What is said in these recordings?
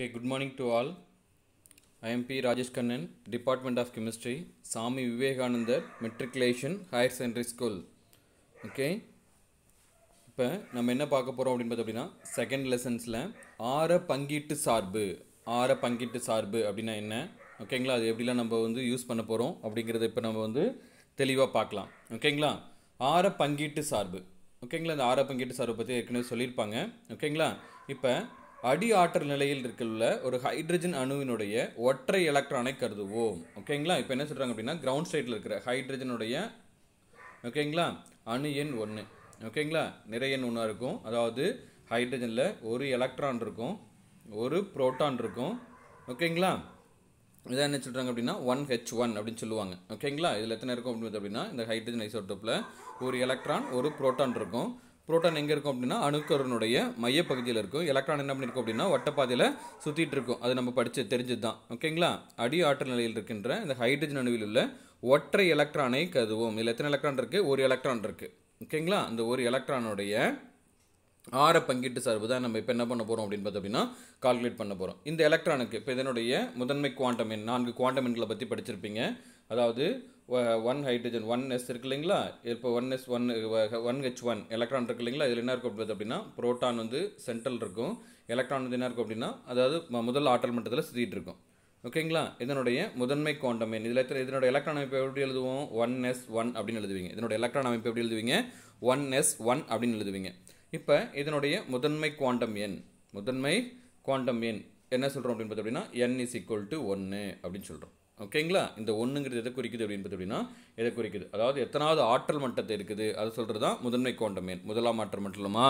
okay good morning to all I'm P Rajesh Kannan Rajesh of chemistry of Vivekanandar matriculation higher secondary school okay இப்போ நம்ம என்ன பார்க்க போகிறோம் அப்படின்னு பார்த்தோம் அப்படின்னா செகண்ட் லெசன்ஸில் ஆற பங்கீட்டு சார்பு ஆற பங்கீட்டு சார்பு அப்படின்னா என்ன ஓகேங்களா அது எப்படிலாம் நம்ம வந்து யூஸ் பண்ண போகிறோம் அப்படிங்கிறத இப்போ நம்ம வந்து தெளிவாக பார்க்கலாம் ஓகேங்களா ஆற பங்கீட்டு சார்பு ஓகேங்களா இந்த ஆற பங்கீட்டு சார்பை பற்றி ஏற்கனவே சொல்லியிருப்பாங்க ஓகேங்களா இப்போ அடி ஆற்றல் நிலையில் இருக்குள்ள ஒரு ஹைட்ரஜன் அணுவினுடைய ஒற்றை எலக்ட்ரானை கருதுவோம் ஓகேங்களா இப்போ என்ன சொல்கிறாங்க அப்படின்னா கிரவுண்ட் ஸ்டேட்ல இருக்கிற ஹைட்ரஜனுடைய ஓகேங்களா அணு எண் ஒன்று ஓகேங்களா நிறைய எண் ஒன்றா இருக்கும் அதாவது ஹைட்ரஜனில் ஒரு எலக்ட்ரான் இருக்கும் ஒரு புரோட்டான் இருக்கும் ஓகேங்களா இதான் என்ன சொல்கிறாங்க அப்படின்னா ஒன் ஹெச் ஒன் அப்படின்னு சொல்லுவாங்க ஓகேங்களா இதில் எத்தனை இருக்கும் அப்படின்னு அப்படின்னா இந்த ஹைட்ரஜன் ஐசோடோப்பில் ஒரு எலக்ட்ரான் ஒரு புரோட்டான் இருக்கும் புரோட்டான் எங்கே இருக்கும் அப்படின்னா அணுக்கருனுடைய மையப்பகுதியில் இருக்கும் எலக்ட்ரான் என்ன பண்ணியிருக்கும் அப்படின்னா வட்டப்பாதையில் சுற்றிட்டு இருக்கும் அது நம்ம படித்து தெரிஞ்சது தான் ஓகேங்களா அடி ஆற்றல் நிலையில் இருக்கின்ற இந்த ஹைட்ரஜன் அணுவில் உள்ள ஒற்றை எலக்ட்ரானை கருதுவோம் இதில் எத்தனை எலக்ட்ரான் இருக்குது ஒரு எலக்ட்ரான் இருக்குது ஓகேங்களா அந்த ஒரு எலக்ட்ரானுடைய ஆர பங்கீட்டு சார்பு தான் நம்ம இப்போ என்ன பண்ண போகிறோம் அப்படின்னு பார்த்தோம் அப்படின்னா கால்குலேட் பண்ண போகிறோம் இந்த எலக்ட்ரானுக்கு இப்போ இதனுடைய முதன்மை குவாண்டம் எண் நான்கு குவாண்டம் எண்களை பற்றி படிச்சிருப்பீங்க அதாவது ஒன் ஹைட்ரஜன் ஒன் எஸ் இருக்கு இல்லைங்களா இப்போ one S one one H one electron இருக்கு இல்லைங்களா இதில் என்ன இருக்கும் அப்படின்னா ப்ரோட்டான் வந்து சென்ட்ரல் இருக்கும் எலக்ட்ரான் வந்து என்ன இருக்கும் அப்படின்னா அதாவது முதல் ஆற்றல் மட்டத்தில் சுற்றிட்டு இருக்கும் ஓகேங்களா இதனுடைய முதன்மை குவாண்டம் இதில் இதனுடைய எலக்ட்ரான் அமைப்பு எப்படி எழுதுவோம் ஒன் எஸ் ஒன் அப்படின்னு எழுதுவீங்க இதனுடைய எலக்ட்ரான் அமைப்பு எப்படி எழுதுவீங்க ஒன் எஸ் ஒன் அப்படின்னு எழுதுவீங்க இப்போ இதனுடைய முதன்மை குவாண்டம் எண் முதன்மை குவாண்டம் எண் என்ன சொல்கிறோம் அப்படின்னு பார்த்தோம் அப்படின்னா என் இஸ் ஈக்குவல் டு ஒன்று அப்படின்னு சொல்கிறோம் ஓகேங்களா இந்த ஒன்றுங்கிறது எதை குறிக்குது அப்படின்னு அப்படின்னா எதை குறிக்குது அதாவது எத்தனாவது ஆற்றல் மட்டத்தை இருக்குது அது சொல்கிறது தான் முதன்மை கோண்டமே முதலாம் ஆற்றல் மட்டமா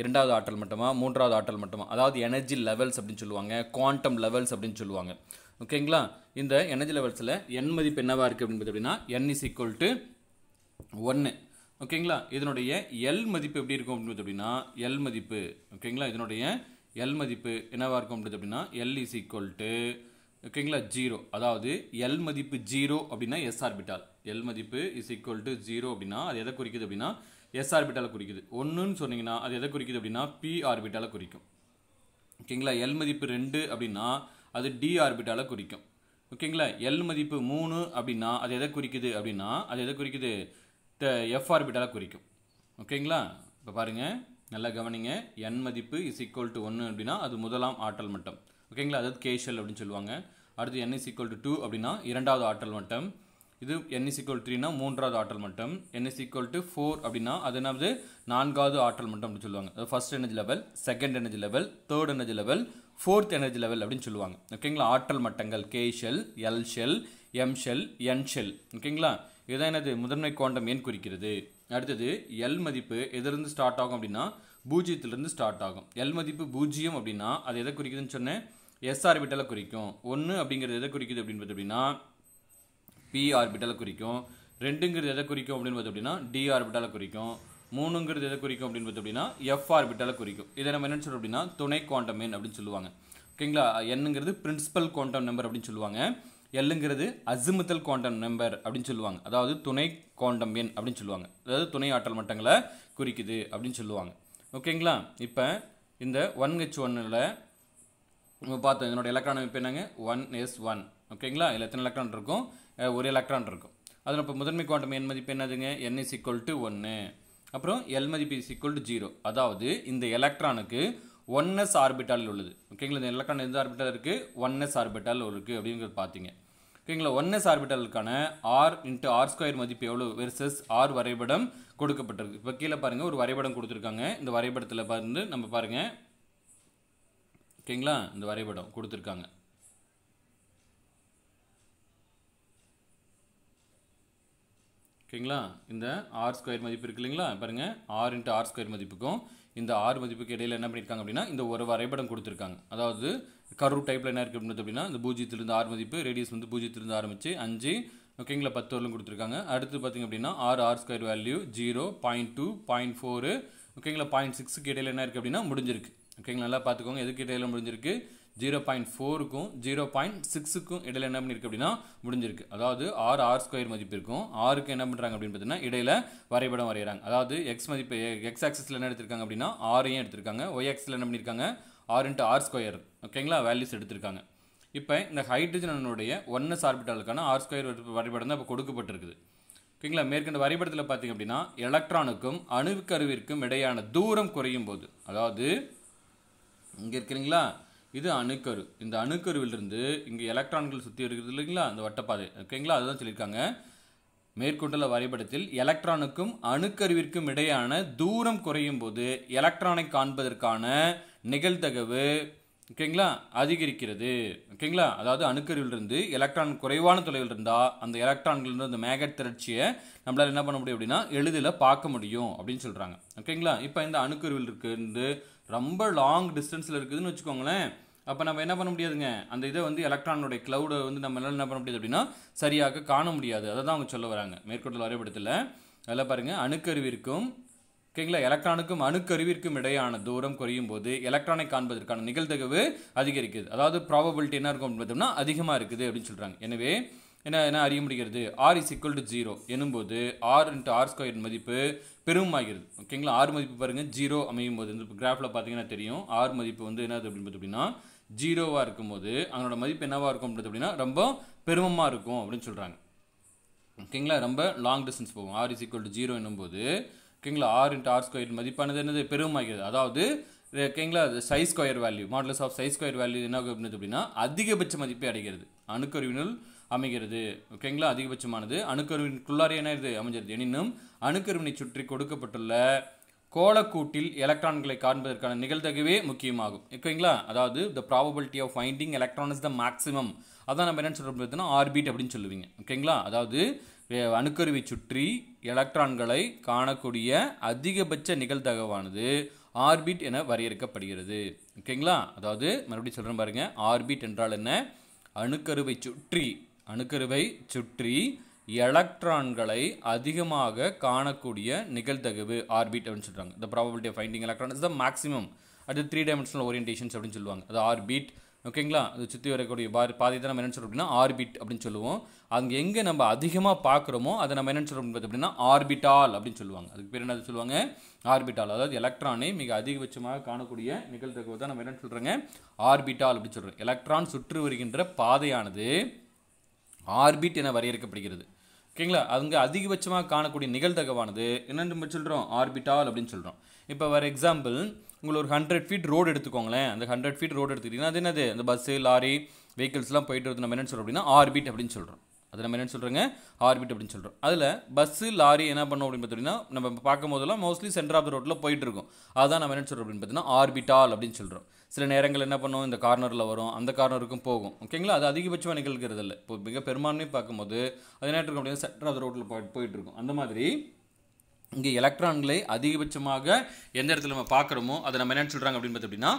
இரண்டாவது ஆற்றல் மட்டமா மூன்றாவது ஆற்றல் மட்டமா அதாவது எனர்ஜி லெவல்ஸ் அப்படின்னு சொல்லுவாங்க குவாண்டம் லெவல்ஸ் அப்படின்னு சொல்லுவாங்க ஓகேங்களா இந்த எனர்ஜி லெவல்ஸில் என் மதிப்பு என்னவாக இருக்குது அப்படின்னு அப்படின்னா என் இஸ் ஈக்குவல் டு ஒன்று ஓகேங்களா இதனுடைய எல் மதிப்பு எப்படி இருக்கும் அப்படின்னு அப்படின்னா எல் மதிப்பு ஓகேங்களா இதனுடைய எல் மதிப்பு என்னவாக இருக்கும் அப்படின்னு அப்படின்னா எல் இஸ் ஈக்குவல் டு ஓகேங்களா ஜீரோ அதாவது எல் மதிப்பு ஜீரோ அப்படின்னா எஸ் ஆர்பிட்டால் எல் மதிப்பு இஸ் ஈக்குவல் டு ஜீரோ அப்படின்னா அது எதை குறிக்குது அப்படின்னா எஸ் ஆர்பிட்டால் குறிக்குது ஒன்றுன்னு சொன்னீங்கன்னா அது எதை குறிக்குது அப்படின்னா பி ஆர்பிட்டால் குறிக்கும் ஓகேங்களா எல் மதிப்பு ரெண்டு அப்படின்னா அது டி ஆர்பிட்டால் குறிக்கும் ஓகேங்களா எல் மதிப்பு மூணு அப்படின்னா அது எதை குறிக்குது அப்படின்னா அது எதை குறிக்குது எஃப் ஆர்பிட்டால் குறிக்கும் ஓகேங்களா இப்போ பாருங்கள் நல்லா கவனிங்க என் மதிப்பு இஸ் ஈக்குவல் டு ஒன்று அப்படின்னா அது முதலாம் ஆற்றல் மட்டம் ஓகேங்களா அதாவது கேஷல் அப்படின்னு சொல்லுவாங்க அடுத்து N is equal to two அப்படின்னா இரண்டாவது ஆற்றல் மட்டம் இது என் இஸ் ஈக்குவல் த்ரீனா மூன்றாவது ஆற்றல் மட்டம் N is equal to four அப்படின்னா அது என்னது நான்காவது ஆற்றல் மட்டம் அப்படின்னு சொல்லுவாங்க அது first energy level second energy level third energy level fourth energy level அப்படின்னு சொல்லுவாங்க ஓகேங்களா ஆற்றல் மட்டங்கள் K shell L shell M shell N shell ஓகேங்களா இதுதான் எனது முதன்மை குவாண்டம் ஏன் குறிக்கிறது அடுத்தது எல் மதிப்பு எதிலிருந்து ஸ்டார்ட் ஆகும் அப்படின்னா பூஜ்ஜியத்திலிருந்து ஸ்டார்ட் ஆகும் எல் மதிப்பு பூஜ்ஜியம் அப்படின்னா அது எதை குறிக்குதுன்னு சொன்னேன் எஸ் ஆர்பிட்டலை குறிக்கும் ஒன்று அப்படிங்கிறது எதை குறிக்குது அப்படின்னு பார்த்து அப்படின்னா பி ஆர்பிட்டலை குறிக்கும் ரெண்டுங்கிறது எதை குறிக்கும் அப்படின்னு பார்த்து அப்படின்னா டி ஆர்பிட்டலை குறிக்கும் மூணுங்கிறது எதை குறிக்கும் அப்படின்னு பார்த்து அப்படின்னா எஃப் ஆர்பிட்டலை குறிக்கும் இதை நம்ம என்ன சொல்கிறோம் அப்படின்னா துணை குவாண்டம் மேன் அப்படின்னு சொல்லுவாங்க ஓகேங்களா என்னங்கிறது பிரின்சிபல் குவாண்டம் நம்பர் அப்படின்னு சொல்லுவாங்க எல்லுங்கிறது அசுமுத்தல் குவாண்டம் நம்பர் அப்படின்னு சொல்லுவாங்க அதாவது துணை குவாண்டம் மேன் அப்படின்னு சொல்லுவாங்க அதாவது துணை ஆற்றல் மட்டங்களை குறிக்குது அப்படின்னு சொல்லுவாங்க ஓகேங்களா இப்போ இந்த ஒன் ஹெச் ஒன்னில் இப்போ பார்த்தோம் இதனோட எலக்ட்ரான் அமைப்பு என்னங்க ஒன் எஸ் ஒன் ஓகேங்களா இதில் எத்தனை எலக்ட்ரான் இருக்கும் ஒரு எலக்ட்ரான் இருக்கும் அதில் இப்போ முதன்மை குவாண்டம் என் மதிப்பு என்னதுங்க என் இஸ் ஈக்குவல் டு ஒன்று அப்புறம் எல் மதிப்பு இஸ் ஈக்குவல் டு ஜீரோ அதாவது இந்த எலக்ட்ரானுக்கு எஸ் ஆர்பிட்டாலில் உள்ளது ஓகேங்களா இந்த எலக்ட்ரான் எந்த ஆர்பிட்டால் இருக்குது ஒன் எஸ் ஆர்பிட்டால் இருக்குது அப்படிங்கிறது பார்த்தீங்க ஓகேங்களா ஒன் எஸ் ஆர்பிட்டலுக்கான ஆர் இன்ட்டு ஆர் ஸ்கொயர் மதிப்பு எவ்வளோ வெர்சஸ் ஆர் வரைபடம் கொடுக்கப்பட்டிருக்கு இப்போ கீழே பாருங்கள் ஒரு வரைபடம் கொடுத்துருக்காங்க இந்த வரைபடத்தில் பாருந்து நம்ம பாருங்கள் ஓகேங்களா இந்த வரைபடம் கொடுத்துருக்காங்க ஓகேங்களா இந்த ஆர் ஸ்கொயர் மதிப்பு இருக்கு இல்லைங்களா பாருங்கள் ஆர் இன்ட்டு ஆர் ஸ்கொயர் மதிப்புக்கும் இந்த ஆர் மதிப்புக்கு இடையில் என்ன பண்ணியிருக்காங்க அப்படின்னா இந்த ஒரு வரைபடம் கொடுத்துருக்காங்க அதாவது கரு டைப்பில் என்ன இருக்குது அப்படின்னு அப்படின்னா இந்த பூஜ்ஜியத்திலிருந்து ஆர் மதிப்பு ரேடியஸ் வந்து பூஜ்ஜியத்திலிருந்து ஆரம்பித்து அஞ்சு ஓகேங்களா பத்து வரலும் கொடுத்துருக்காங்க அடுத்து பார்த்திங்க அப்படின்னா R R square value zero point two point four ஓகேங்களா பாயிண்ட் சிக்ஸுக்கு இடையில் என்ன இருக்குது அப்படின்னா முடிஞ்சிருக்கு ஓகேங்களா நல்லா பார்த்துக்கோங்க எதுக்கு இடையில முடிஞ்சிருக்கு ஜீரோ பாயிண்ட் ஃபோருக்கும் ஜீரோ பாயிண்ட் சிக்ஸுக்கும் இடையில என்ன பண்ணியிருக்கு அப்படின்னா முடிஞ்சிருக்கு அதாவது ஆறு ஆர் ஸ்கொயர் மதிப்பு இருக்கும் ஆறுக்கு என்ன பண்ணுறாங்க அப்படின்னு பார்த்தீங்கன்னா இடையில வரைபடம் வரைகிறாங்க அதாவது எக்ஸ் மதிப்பு எக்ஸ் ஆக்சஸில் என்ன எடுத்திருக்காங்க அப்படின்னா ஆறையும் எடுத்திருக்காங்க ஒய் ஆக்சிஸில் என்ன பண்ணியிருக்காங்க ஆர் இன்ட்டு ஆர் ஸ்கொயர் ஓகேங்களா வேல்யூஸ் எடுத்திருக்காங்க இப்போ இந்த ஹைட்ரஜனுடைய ஒன்னஸ் சார்பிட்டாலுக்கான ஆர் ஸ்கொயர் வரைபடம் தான் இப்போ கொடுக்கப்பட்டிருக்குது ஓகேங்களா மேற்கண்ட வரைபடத்தில் பார்த்தீங்க அப்படின்னா எலக்ட்ரானுக்கும் அணுக்கருவிற்கும் இடையான தூரம் குறையும் போது அதாவது இங்கே இருக்கிறீங்களா இது அணுக்கரு இந்த அணுக்கருவிலிருந்து இங்கே எலக்ட்ரான்கள் சுற்றி இருக்கிறது இல்லைங்களா அந்த வட்டப்பாதை ஓகேங்களா அதுதான் சொல்லியிருக்காங்க மேற்கொண்டுள்ள வரைபடத்தில் எலக்ட்ரானுக்கும் அணுக்கருவிற்கும் இடையான தூரம் குறையும் போது எலக்ட்ரானை காண்பதற்கான நிகழ்தகவு ஓகேங்களா அதிகரிக்கிறது ஓகேங்களா அதாவது அணுக்கருவிலிருந்து எலக்ட்ரான் குறைவான தொலைவில் இருந்தால் அந்த எலக்ட்ரான்களிலிருந்து அந்த மேகட் திரட்சியை நம்மளால் என்ன பண்ண முடியும் அப்படின்னா எளிதில் பார்க்க முடியும் அப்படின்னு சொல்கிறாங்க ஓகேங்களா இப்போ இந்த அணுக்கருவில் இருந்து ரொம்ப லாங் டிஸ்டன்ஸில் இருக்குதுன்னு வச்சுக்கோங்களேன் அப்போ நம்ம என்ன பண்ண முடியாதுங்க அந்த இதை வந்து எலக்ட்ரானுடைய க்ளவுடை வந்து நம்ம என்ன பண்ண முடியாது அப்படின்னா சரியாக காண முடியாது அதை தான் அவங்க சொல்ல வராங்க மேற்கொண்டு வரைபடத்தில் அதில் பாருங்கள் அணுக்கருவிற்கும் ஓகேங்களா எலக்ட்ரானுக்கும் அணுக்கருவிற்கும் இடையான தூரம் குறையும் போது எலக்ட்ரானை காண்பதற்கான நிகழ்தகவு அதிகரிக்குது அதாவது ப்ராபபிலிட்டி என்ன இருக்கும் பார்த்தோம்னா அதிகமாக இருக்குது அப்படின்னு சொல்கிறாங்க எனவே என்ன என்ன அறிய முடிகிறது R is equal to zero எனும்போது ஆர் இன்ட்டு ஆர் ஸ்கொயர் மதிப்பு பெருமாகிறது ஓகேங்களா ஆறு மதிப்பு பாருங்கள் ஜீரோ அமையும் போது இந்த கிராஃபில் பார்த்தீங்கன்னா தெரியும் ஆறு மதிப்பு வந்து என்னது அப்படின்னு அப்படின்னா ஜீரோவாக இருக்கும்போது அதனோட மதிப்பு என்னவாக இருக்கும் அப்படின்றது அப்படின்னா ரொம்ப பெருமமாக இருக்கும் அப்படின்னு சொல்கிறாங்க ஓகேங்களா ரொம்ப லாங் டிஸ்டன்ஸ் போகும் R is equal to zero என்னும்போது ஓகேங்களா ஆர் இன்ட்டு ஆர் ஸ்கொயர் மதிப்பானது என்னது பெருமாகிறது அதாவது ஓகேங்களா அது psi square value models of psi square value என்ன அப்படின்னா அதிகபட்ச மதிப்பை அடைகிறது அணுக்கருவினுள் அமைகிறது ஓகேங்களா அதிகபட்சமானது அணுக்கருவினுக்குள்ளாரே என்ன இது அமைஞ்சிருது எனினும் அணுக்கருவினை சுற்றி கொடுக்கப்பட்டுள்ள கோலக்கூட்டில் எலக்ட்ரான்களை காண்பதற்கான நிகழ்தகவே முக்கியமாகும் ஓகேங்களா அதாவது the probability of finding electron is the maximum அதான் நம்ம என்ன சொல்கிறோம் பார்த்தீங்கன்னா ஆர்பிட் அப்படின்னு சொல்லுவீங்க ஓகேங்களா அதாவது அணுக்கருவை சுற்றி எலக்ட்ரான்களை காணக்கூடிய அதிகபட்ச நிகழ்தகவானது ஆர்பிட் என வரையறுக்கப்படுகிறது ஓகேங்களா அதாவது மறுபடியும் சொல்கிறேன் பாருங்கள் ஆர்பிட் என்றால் என்ன அணுக்கருவை சுற்றி அணுக்கருவை சுற்றி எலக்ட்ரான்களை அதிகமாக காணக்கூடிய நிகழ்தகவு ஆர்பிட் அப்படின்னு சொல்கிறாங்க இந்த probability of finding electron is the maximum அது த்ரீ டைமென்ஷனல் ஓரியன்டேஷன்ஸ் அப்படின்னு சொல்லுவாங்க அது ஆர்பிட் ஓகேங்களா அது சுற்றி வரக்கூடிய பா பாதி தான் நம்ம என்ன சொல்கிறோம் அப்படின்னா ஆர்பிட் அப்படின்னு சொல்லுவோம் அங்கே எங்கே நம்ம அதிகமாக பார்க்குறோமோ அதை நம்ம என்ன சொல்கிறோம் அப்படின்னா ஆர்பிட்டால் அப்படின்னு சொல்லுவாங்க அதுக்கு பேர் என்ன சொல்லுவாங்க ஆர்பிட்டால் அதாவது எலக்ட்ரானை மிக அதிகபட்சமாக காணக்கூடிய நிகழ்தகவை தான் நம்ம என்ன சொல்கிறேங்க ஆர்பிட்டால் அப்படின்னு சொல்கிறோம் எலக்ட்ரான் சுற்று வருகின்ற பாதையானது ஆர்பிட் என வரையறுக்கப்படுகிறது ஓகேங்களா அங்கே அதிகபட்சமாக காணக்கூடிய நிகழ்தகவானது என்னென்னு சொல்கிறோம் ஆர்பிட்டால் அப்படின்னு சொல்கிறோம் இப்போ ஃபார் எக்ஸாம்பிள் உங்களை ஒரு ஹண்ட்ரட் ஃபீட் ரோடு எடுத்துக்கோங்களேன் அந்த ஹண்ட்ரட் ஃபீட் ரோடு எடுத்துக்கிட்டிங்கன்னா அது என்னது அந்த பஸ்ஸு லாரி வெஹிக்கிள்ஸ்லாம் போயிட்டு வருது நம்ம என்ன சொல்கிறோம் அப்படின்னா ஆர்பிட் அப்படின்னு சொல்கிறோம் அது நம்ம என்னென்னு சொல்கிறோங்க ஆர்பிட் அப்படின்னு சொல்கிறோம் அதில் பஸ்ஸு லாரி என்ன பண்ணோம் அப்படின்னு பார்த்தீங்கன்னா நம்ம பார்க்கும் போதெல்லாம் மோஸ்ட்லி சென்டர் ஆஃப் த ரோட்டில் போயிட்டு இருக்கும் அதான் நம்ம என்ன சொல்கிறோம் அப்படின்னு பார்த்தீங்கன்னா ஆர்பிட்டால் அப்படின்னு சொல்கிறோம் சில நேரங்கள் என்ன பண்ணுவோம் இந்த கார்னரில் வரும் அந்த கார்னருக்கும் போகும் ஓகேங்களா அது அதிகபட்சமாக நிகழ்கிறது இல்லை இப்போ மிக பெரும்பான்மை பார்க்கும்போது அது என்ன இருக்கும் அப்படின்னா சென்டர் ஆஃப் த ரோட்டில் போய் போயிட்டுருக்கும் அந்த மாதிரி இங்கே எலக்ட்ரான்களை அதிகபட்சமாக எந்த இடத்துல நம்ம பார்க்குறோமோ அதை நம்ம என்னென்னு சொல்கிறாங்க அப்படின்னு பார்த்தோம் அப்படின்னா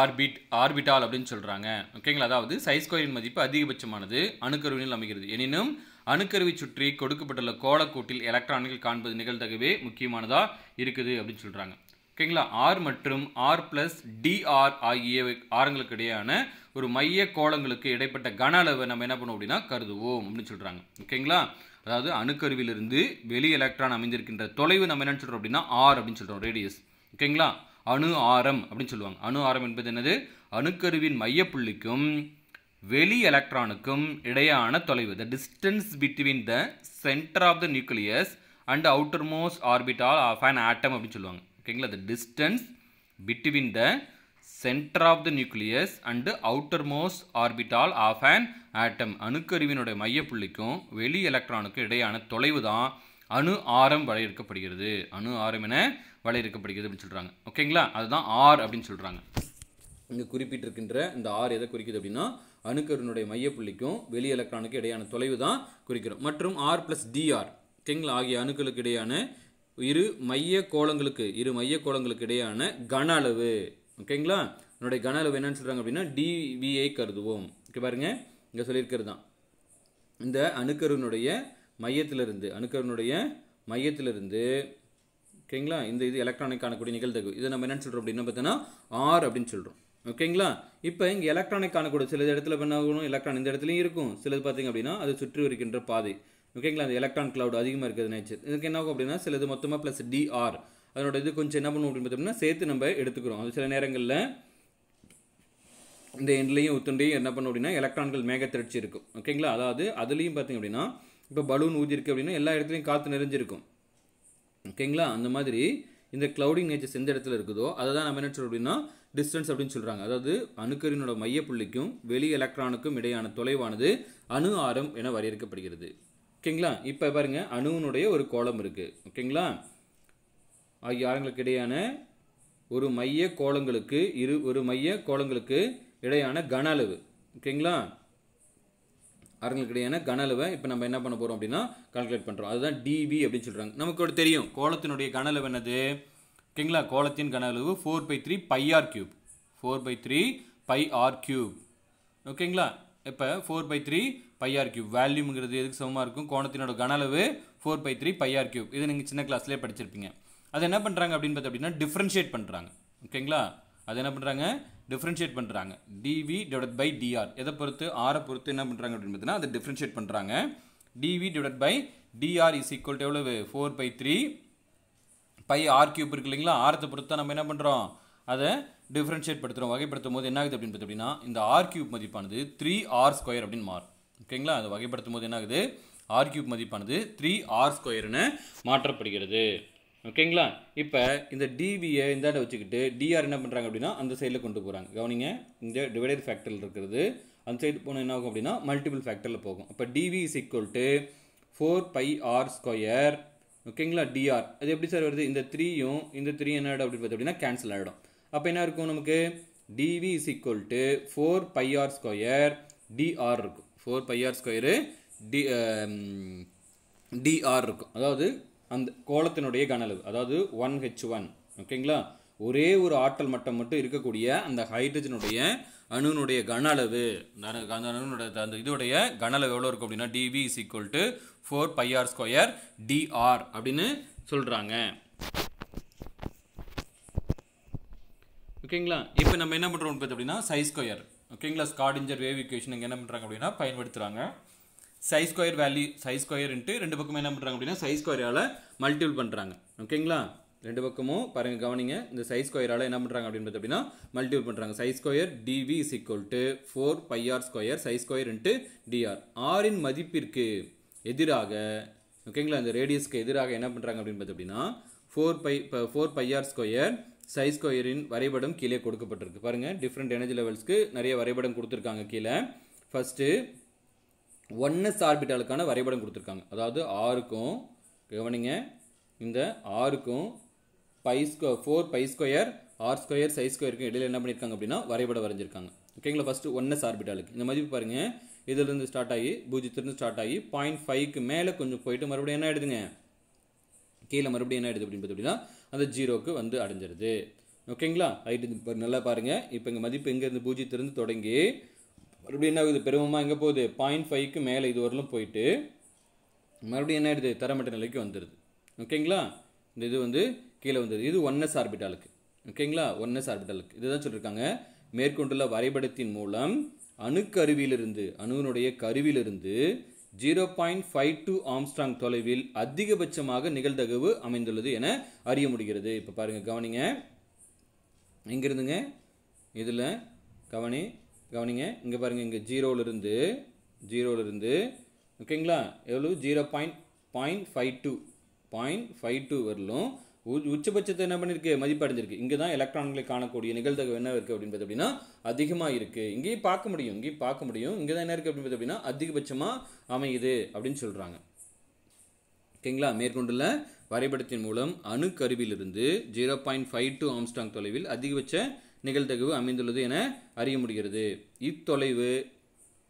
ஆர்பிட் ஆர்பிட்டால் அப்படின்னு சொல்கிறாங்க ஓகேங்களா அதாவது சைஸ் ஸ்கொயரின் மதிப்பு அதிகபட்சமானது அணுக்கருவினில் அமைகிறது எனினும் அணுக்கருவி சுற்றி கொடுக்கப்பட்டுள்ள கோலக்கூட்டில் எலக்ட்ரான்கள் காண்பது நிகழ்தகவே முக்கியமானதாக இருக்குது அப்படின்னு சொல்கிறாங்க ஓகேங்களா ஆர் மற்றும் ஆர் பிளஸ் டிஆர் ஆகிய ஆரங்களுக்கு இடையான ஒரு மைய கோலங்களுக்கு இடைப்பட்ட கன அளவை நம்ம என்ன பண்ணுவோம் அப்படின்னா கருதுவோம் அப்படின்னு சொல்கிறாங்க ஓகேங்களா அதாவது அணுக்கருவிலிருந்து வெளி எலக்ட்ரான் அமைந்திருக்கின்ற தொலைவு நம்ம என்னன்னு சொல்கிறோம் அப்படின்னா ஆர் அப்படின்னு சொல்கிறோம் ரேடியஸ் ஓகேங்களா அணு ஆரம் அப்படின்னு சொல்லுவாங்க அணு ஆரம் என்பது என்னது அணுக்கருவின் மையப்புள்ளிக்கும் வெளி எலக்ட்ரானுக்கும் இடையான தொலைவு the distance between the centre of the nucleus and outermost orbital of and atom அப்படின்னு சொல்லுவாங்க ஓகேங்களா the distance between the centre of the nucleus and outermost orbital of an atom அணுக்கருவினுடைய மையப்புள்ளிக்கும் வெளி எலக்ட்ரானுக்கும் இடையான தொலைவு தான் அணு ஆரம் வரையறுக்கப்படுகிறது அணு ஆரம் என வரையறுக்கப்படுகிறது அப்படின்னு சொல்கிறாங்க ஓகேங்களா அதுதான் ஆர் அப்படின்னு சொல்கிறாங்க இங்கே குறிப்பிட்டிருக்கின்ற இந்த ஆர் எதை குறிக்குது அப்படின்னா அணுக்கருனுடைய மையப்புள்ளிக்கும் வெளி எலக்ட்ரானுக்கு இடையான தொலைவு தான் குறிக்கிறோம் மற்றும் ஆர் ப்ளஸ் டிஆர் ஓகேங்களா ஆகிய அணுக்களுக்கு இடையான இரு மைய கோளங்களுக்கு இரு மைய கோளங்களுக்கு இடையான கன அளவு ஓகேங்களா என்னுடைய கன அளவு என்னன்னு சொல்கிறாங்க அப்படின்னா டிவிஐ கருதுவோம் ஓகே பாருங்க இங்கே சொல்லியிருக்கிறது தான் இந்த அணுக்கருனுடைய மையத்திலிருந்து அணுக்கருனுடைய மையத்திலிருந்து ஓகேங்களா இந்த இது எலக்ட்ரானிக்கானக்கூடிய காணக்கூடிய நிகழ்தகு இதை நம்ம என்னென்னு சொல்கிறோம் அப்படின்னு பார்த்தோன்னா ஆர் அப்படின்னு சொல்கிறோம் ஓகேங்களா இப்போ இங்கே எலக்ட்ரானிக் காணக்கூடிய சில இடத்துல என்ன ஆகணும் எலக்ட்ரான் இந்த இடத்துலையும் இருக்கும் சிலது பார்த்திங்க அப்படின்னா அது சுற்றி வருகின்ற பாதை ஓகேங்களா அந்த எலக்ட்ரான் கிளவுட் அதிகமாக இருக்கிறது நேச்சர் இதுக்கு என்ன ஆகும் அப்படின்னா சிலது மொத்தமாக ப்ளஸ் டிஆர் அதனோட இது கொஞ்சம் என்ன பண்ணுவோம் அப்படின்னு பார்த்தோம்னா சேர்த்து நம்ம எடுத்துக்கிறோம் அது சில நேரங்களில் இந்த எண்ணிலையும் உத்துண்டையும் என்ன பண்ணும் அப்படின்னா எலக்ட்ரான்கள் மேகத்திரட்சி இருக்கும் ஓகேங்களா அதாவது அதுலேயும் பார்த்திங்க அப்படின்னா இப்போ பலூன் ஊதிருக்கு அப்படின்னா எல்லா இடத்துலையும் காற்று நிறைஞ்சிருக்கும் ஓகேங்களா அந்த மாதிரி இந்த க்ளவுடிங் நேச்சர்ஸ் எந்த இடத்துல இருக்குதோ அதை தான் நம்ம என்ன சொல்கிறோம் அப்படின்னா டிஸ்டன்ஸ் அப்படின்னு சொல்கிறாங்க அதாவது அணுக்கரினோட மையப்புள்ளிக்கும் வெளி எலக்ட்ரானுக்கும் இடையான தொலைவானது அணு ஆரம் என வரையறுக்கப்படுகிறது ஓகேங்களா இப்போ பாருங்கள் அணுவினுடைய ஒரு கோலம் இருக்குது ஓகேங்களா ஆகிய ஆரங்களுக்கு இடையான ஒரு மைய கோலங்களுக்கு இரு ஒரு மைய கோலங்களுக்கு இடையான கன அளவு ஓகேங்களா அரங்களுக்கிடையான கனளவை இப்போ நம்ம என்ன பண்ண போகிறோம் அப்படின்னா கால்குலேட் பண்ணுறோம் அதுதான் டிவி அப்படின்னு சொல்கிறாங்க நமக்கு தெரியும் கோலத்தினுடைய கனளவு என்னது ஓகேங்களா கோலத்தின் கனளவு four by three pi r cube four by three pi r cube ஓகேங்களா இப்போ four by three pi r cube வேல்யூங்கிறது எதுக்கு சமமாக இருக்கும் கோணத்தினோட கனளவு four by three pi r cube இது நீங்கள் சின்ன கிளாஸ்லேயே படிச்சிருப்பீங்க அது என்ன பண்ணுறாங்க அப்படின்னு பார்த்தோம் அப்படின்னா டிஃப்ரென்ஷியேட் பண்ணுறாங்க ஓகேங்களா அது என்ன பண்ணுறாங்க டிஃப்ரென்ஷியேட் பண்ணுறாங்க டிவி டிவைட் பை டிஆர் எதை பொறுத்து ஆரை பொறுத்து என்ன பண்ணுறாங்க அப்படின்னு பார்த்தீங்கன்னா அதை டிஃப்ரென்ஷியேட் பண்ணுறாங்க dv divide by dr is equal to எவ்வளவு four by three pi r cube இருக்கு இல்லைங்களா ஆரத்தை பொறுத்து தான் நம்ம என்ன பண்ணுறோம் அதை டிஃப்ரென்ஷியேட் படுத்துகிறோம் வகைப்படுத்தும் போது என்ன ஆகுது அப்படின்னு அப்படின்னா இந்த ஆர் கியூப் மதிப்பானது த்ரீ ஆர் ஸ்கொயர் அப்படின்னு மாறும் ஓகேங்களா அதை வகைப்படுத்தும் போது என்ன ஆகுது ஆர் கியூப் மதிப்பானது த்ரீ ஆர் ஸ்கொயர்னு மாற்றப்படுகிறது ஓகேங்களா இப்போ இந்த டிவியை இந்தாண்ட வச்சுக்கிட்டு டிஆர் என்ன பண்ணுறாங்க அப்படின்னா அந்த சைடில் கொண்டு போகிறாங்க கவனிங்க இந்த டிவைடர் ஃபேக்டரில் இருக்கிறது அந்த சைடு போனால் என்ன ஆகும் அப்படின்னா மல்டிபிள் ஃபேக்டரில் போகும் அப்போ dv is equal to four pi r square ஓகேங்களா டிஆர் அது எப்படி சார் வருது இந்த த்ரீயும் இந்த த்ரீ என்ன ஆகிடும் அப்படின்னு பார்த்தோம் அப்படின்னா கேன்சல் ஆகிடும் அப்போ என்ன இருக்கும் நமக்கு dv is equal to four pi r square dr இருக்கும் four pi r square d dr இருக்கும் அதாவது அந்த கோலத்தினுடைய கனளவு அதாவது ஒன் ஹெச் ஒன் ஓகேங்களா ஒரே ஒரு ஆற்றல் மட்டம் மட்டும் இருக்கக்கூடிய அந்த ஹைட்ரஜனுடைய அணுனுடைய கன அளவு அந்த அணுனுடைய அந்த இதோடைய கன அளவு எவ்வளோ இருக்கும் அப்படின்னா dv is equal to four pi r square dr அப்படின்னு சொல்கிறாங்க ஓகேங்களா இப்போ நம்ம என்ன பண்ணுறோம் அப்படின்னா சைஸ் ஸ்கொயர் ஓகேங்களா ஸ்காடிஞ்சர் வேவ் இக்குவேஷன் இங்கே என்ன பண்ணுறாங்க அப்படின்னா பயன்படுத்துகிறாங்க சைஸ் ஸ்கொயர் வேல்யூ சை ஸ்கொயர்ன்ட்டு ரெண்டு பக்கமும் என்ன பண்ணுறாங்க அப்படின்னா சை ஸ்கொயரால் மல்டிபிள் பண்ணுறாங்க ஓகேங்களா ரெண்டு பக்கமும் பாருங்கள் கவனிங்க இந்த சைஸ் ஸ்கொயரால் என்ன பண்ணுறாங்க அப்படின்னு அப்படின்னா மல்டிபிள் பண்ணுறாங்க psi square dv is equal to four pi r square psi ஸ்கொயர்ன்ட்டு டிஆர் ஆரின் மதிப்பிற்கு எதிராக ஓகேங்களா இந்த ரேடியஸ்க்கு எதிராக என்ன பண்ணுறாங்க அப்படின்னு அப்படின்னா ஃபோர் பை இப்போ ஃபோர் பைஆர் ஸ்கொயர் சைஸ் ஸ்கொயரின் வரைபடம் கீழே கொடுக்கப்பட்டிருக்கு பாருங்கள் டிஃப்ரெண்ட் எனர்ஜி லெவல்ஸ்க்கு நிறைய வரைபடம் கொடுத்துருக்காங்க கீழே ஃபஸ்ட்டு ஒன்னஸ் ஆர்பிட்டாலுக்கான வரைபடம் கொடுத்துருக்காங்க அதாவது ஆறுக்கும் கவனிங்க இந்த ஆறுக்கும் pi square four pi square r square psi ஸ்கொயருக்கும் இடையில் என்ன பண்ணியிருக்காங்க அப்படின்னா வரைபடம் வரைஞ்சிருக்காங்க ஓகேங்களா ஃபஸ்ட்டு ஒன்னஸ் ஆர்பிட்டாலுக்கு இந்த மதிப்பு பாருங்கள் இதிலிருந்து ஸ்டார்ட் ஆகி பூஜ்ஜியத்திலிருந்து ஸ்டார்ட் ஆகி பாயிண்ட் ஃபைவ்க்கு மேலே கொஞ்சம் போயிட்டு மறுபடியும் என்ன ஆகிடுதுங்க கீழே மறுபடியும் என்ன ஆகிடுது அப்படின்னு பார்த்தீங்கன்னா அந்த ஜீரோக்கு வந்து அடைஞ்சிருது ஓகேங்களா ரைட்டு இப்போ நல்லா பாருங்கள் இப்போ இங்கே மதிப்பு எங்கேருந்து பூஜ்ஜியத்திலிருந்து தொடங்கி மறுபடியும் என்ன ஆகுது பெருமமாக எங்கே போகுது பாயிண்ட் ஃபைவ்க்கு மேலே இது வரலும் போயிட்டு மறுபடியும் என்ன ஆகிடுது தரமட்ட நிலைக்கு வந்துடுது ஓகேங்களா இந்த இது வந்து கீழே வந்துடுது இது ஒன்னஸ் ஆர்பிட்டாலுக்கு ஓகேங்களா ஒன்னஸ் ஆர்பிட்டாலுக்கு இதுதான் சொல்லியிருக்காங்க மேற்கொண்டுள்ள வரைபடத்தின் மூலம் அணுக்கருவியிலிருந்து அணுவினுடைய கருவியிலிருந்து zero point five two angstrom தொலைவில் அதிகபட்சமாக நிகழ்தகவு அமைந்துள்ளது என அறிய முடிகிறது இப்போ பாருங்கள் கவனிங்க எங்கிருந்துங்க இதில் கவனி கவனிங்க இங்கே பாருங்கள் இங்கே ஜீரோவிலிருந்து ஜீரோவிலிருந்து ஓகேங்களா எவ்வளோ zero point point five two point five two வரலும் உச்சபட்சத்தை என்ன பண்ணியிருக்கு மதிப்பு அடைஞ்சிருக்கு இங்கே தான் எலக்ட்ரான்களை காணக்கூடிய நிகழ்தகவு என்ன இருக்குது அப்படின்னு அப்படின்னா அதிகமாக இருக்குது இங்கேயும் பார்க்க முடியும் இங்கேயும் பார்க்க முடியும் இங்கே தான் என்ன இருக்குது அப்படின்றது அப்படின்னா அதிகபட்சமாக அமையுது அப்படின்னு சொல்கிறாங்க ஓகேங்களா மேற்கொண்டுள்ள வரைபடத்தின் மூலம் அணு கருவிலிருந்து zero point five two angstrom தொலைவில் அதிகபட்ச நிகழ்தகவு அமைந்துள்ளது என அறிய முடிகிறது இத்தொலைவு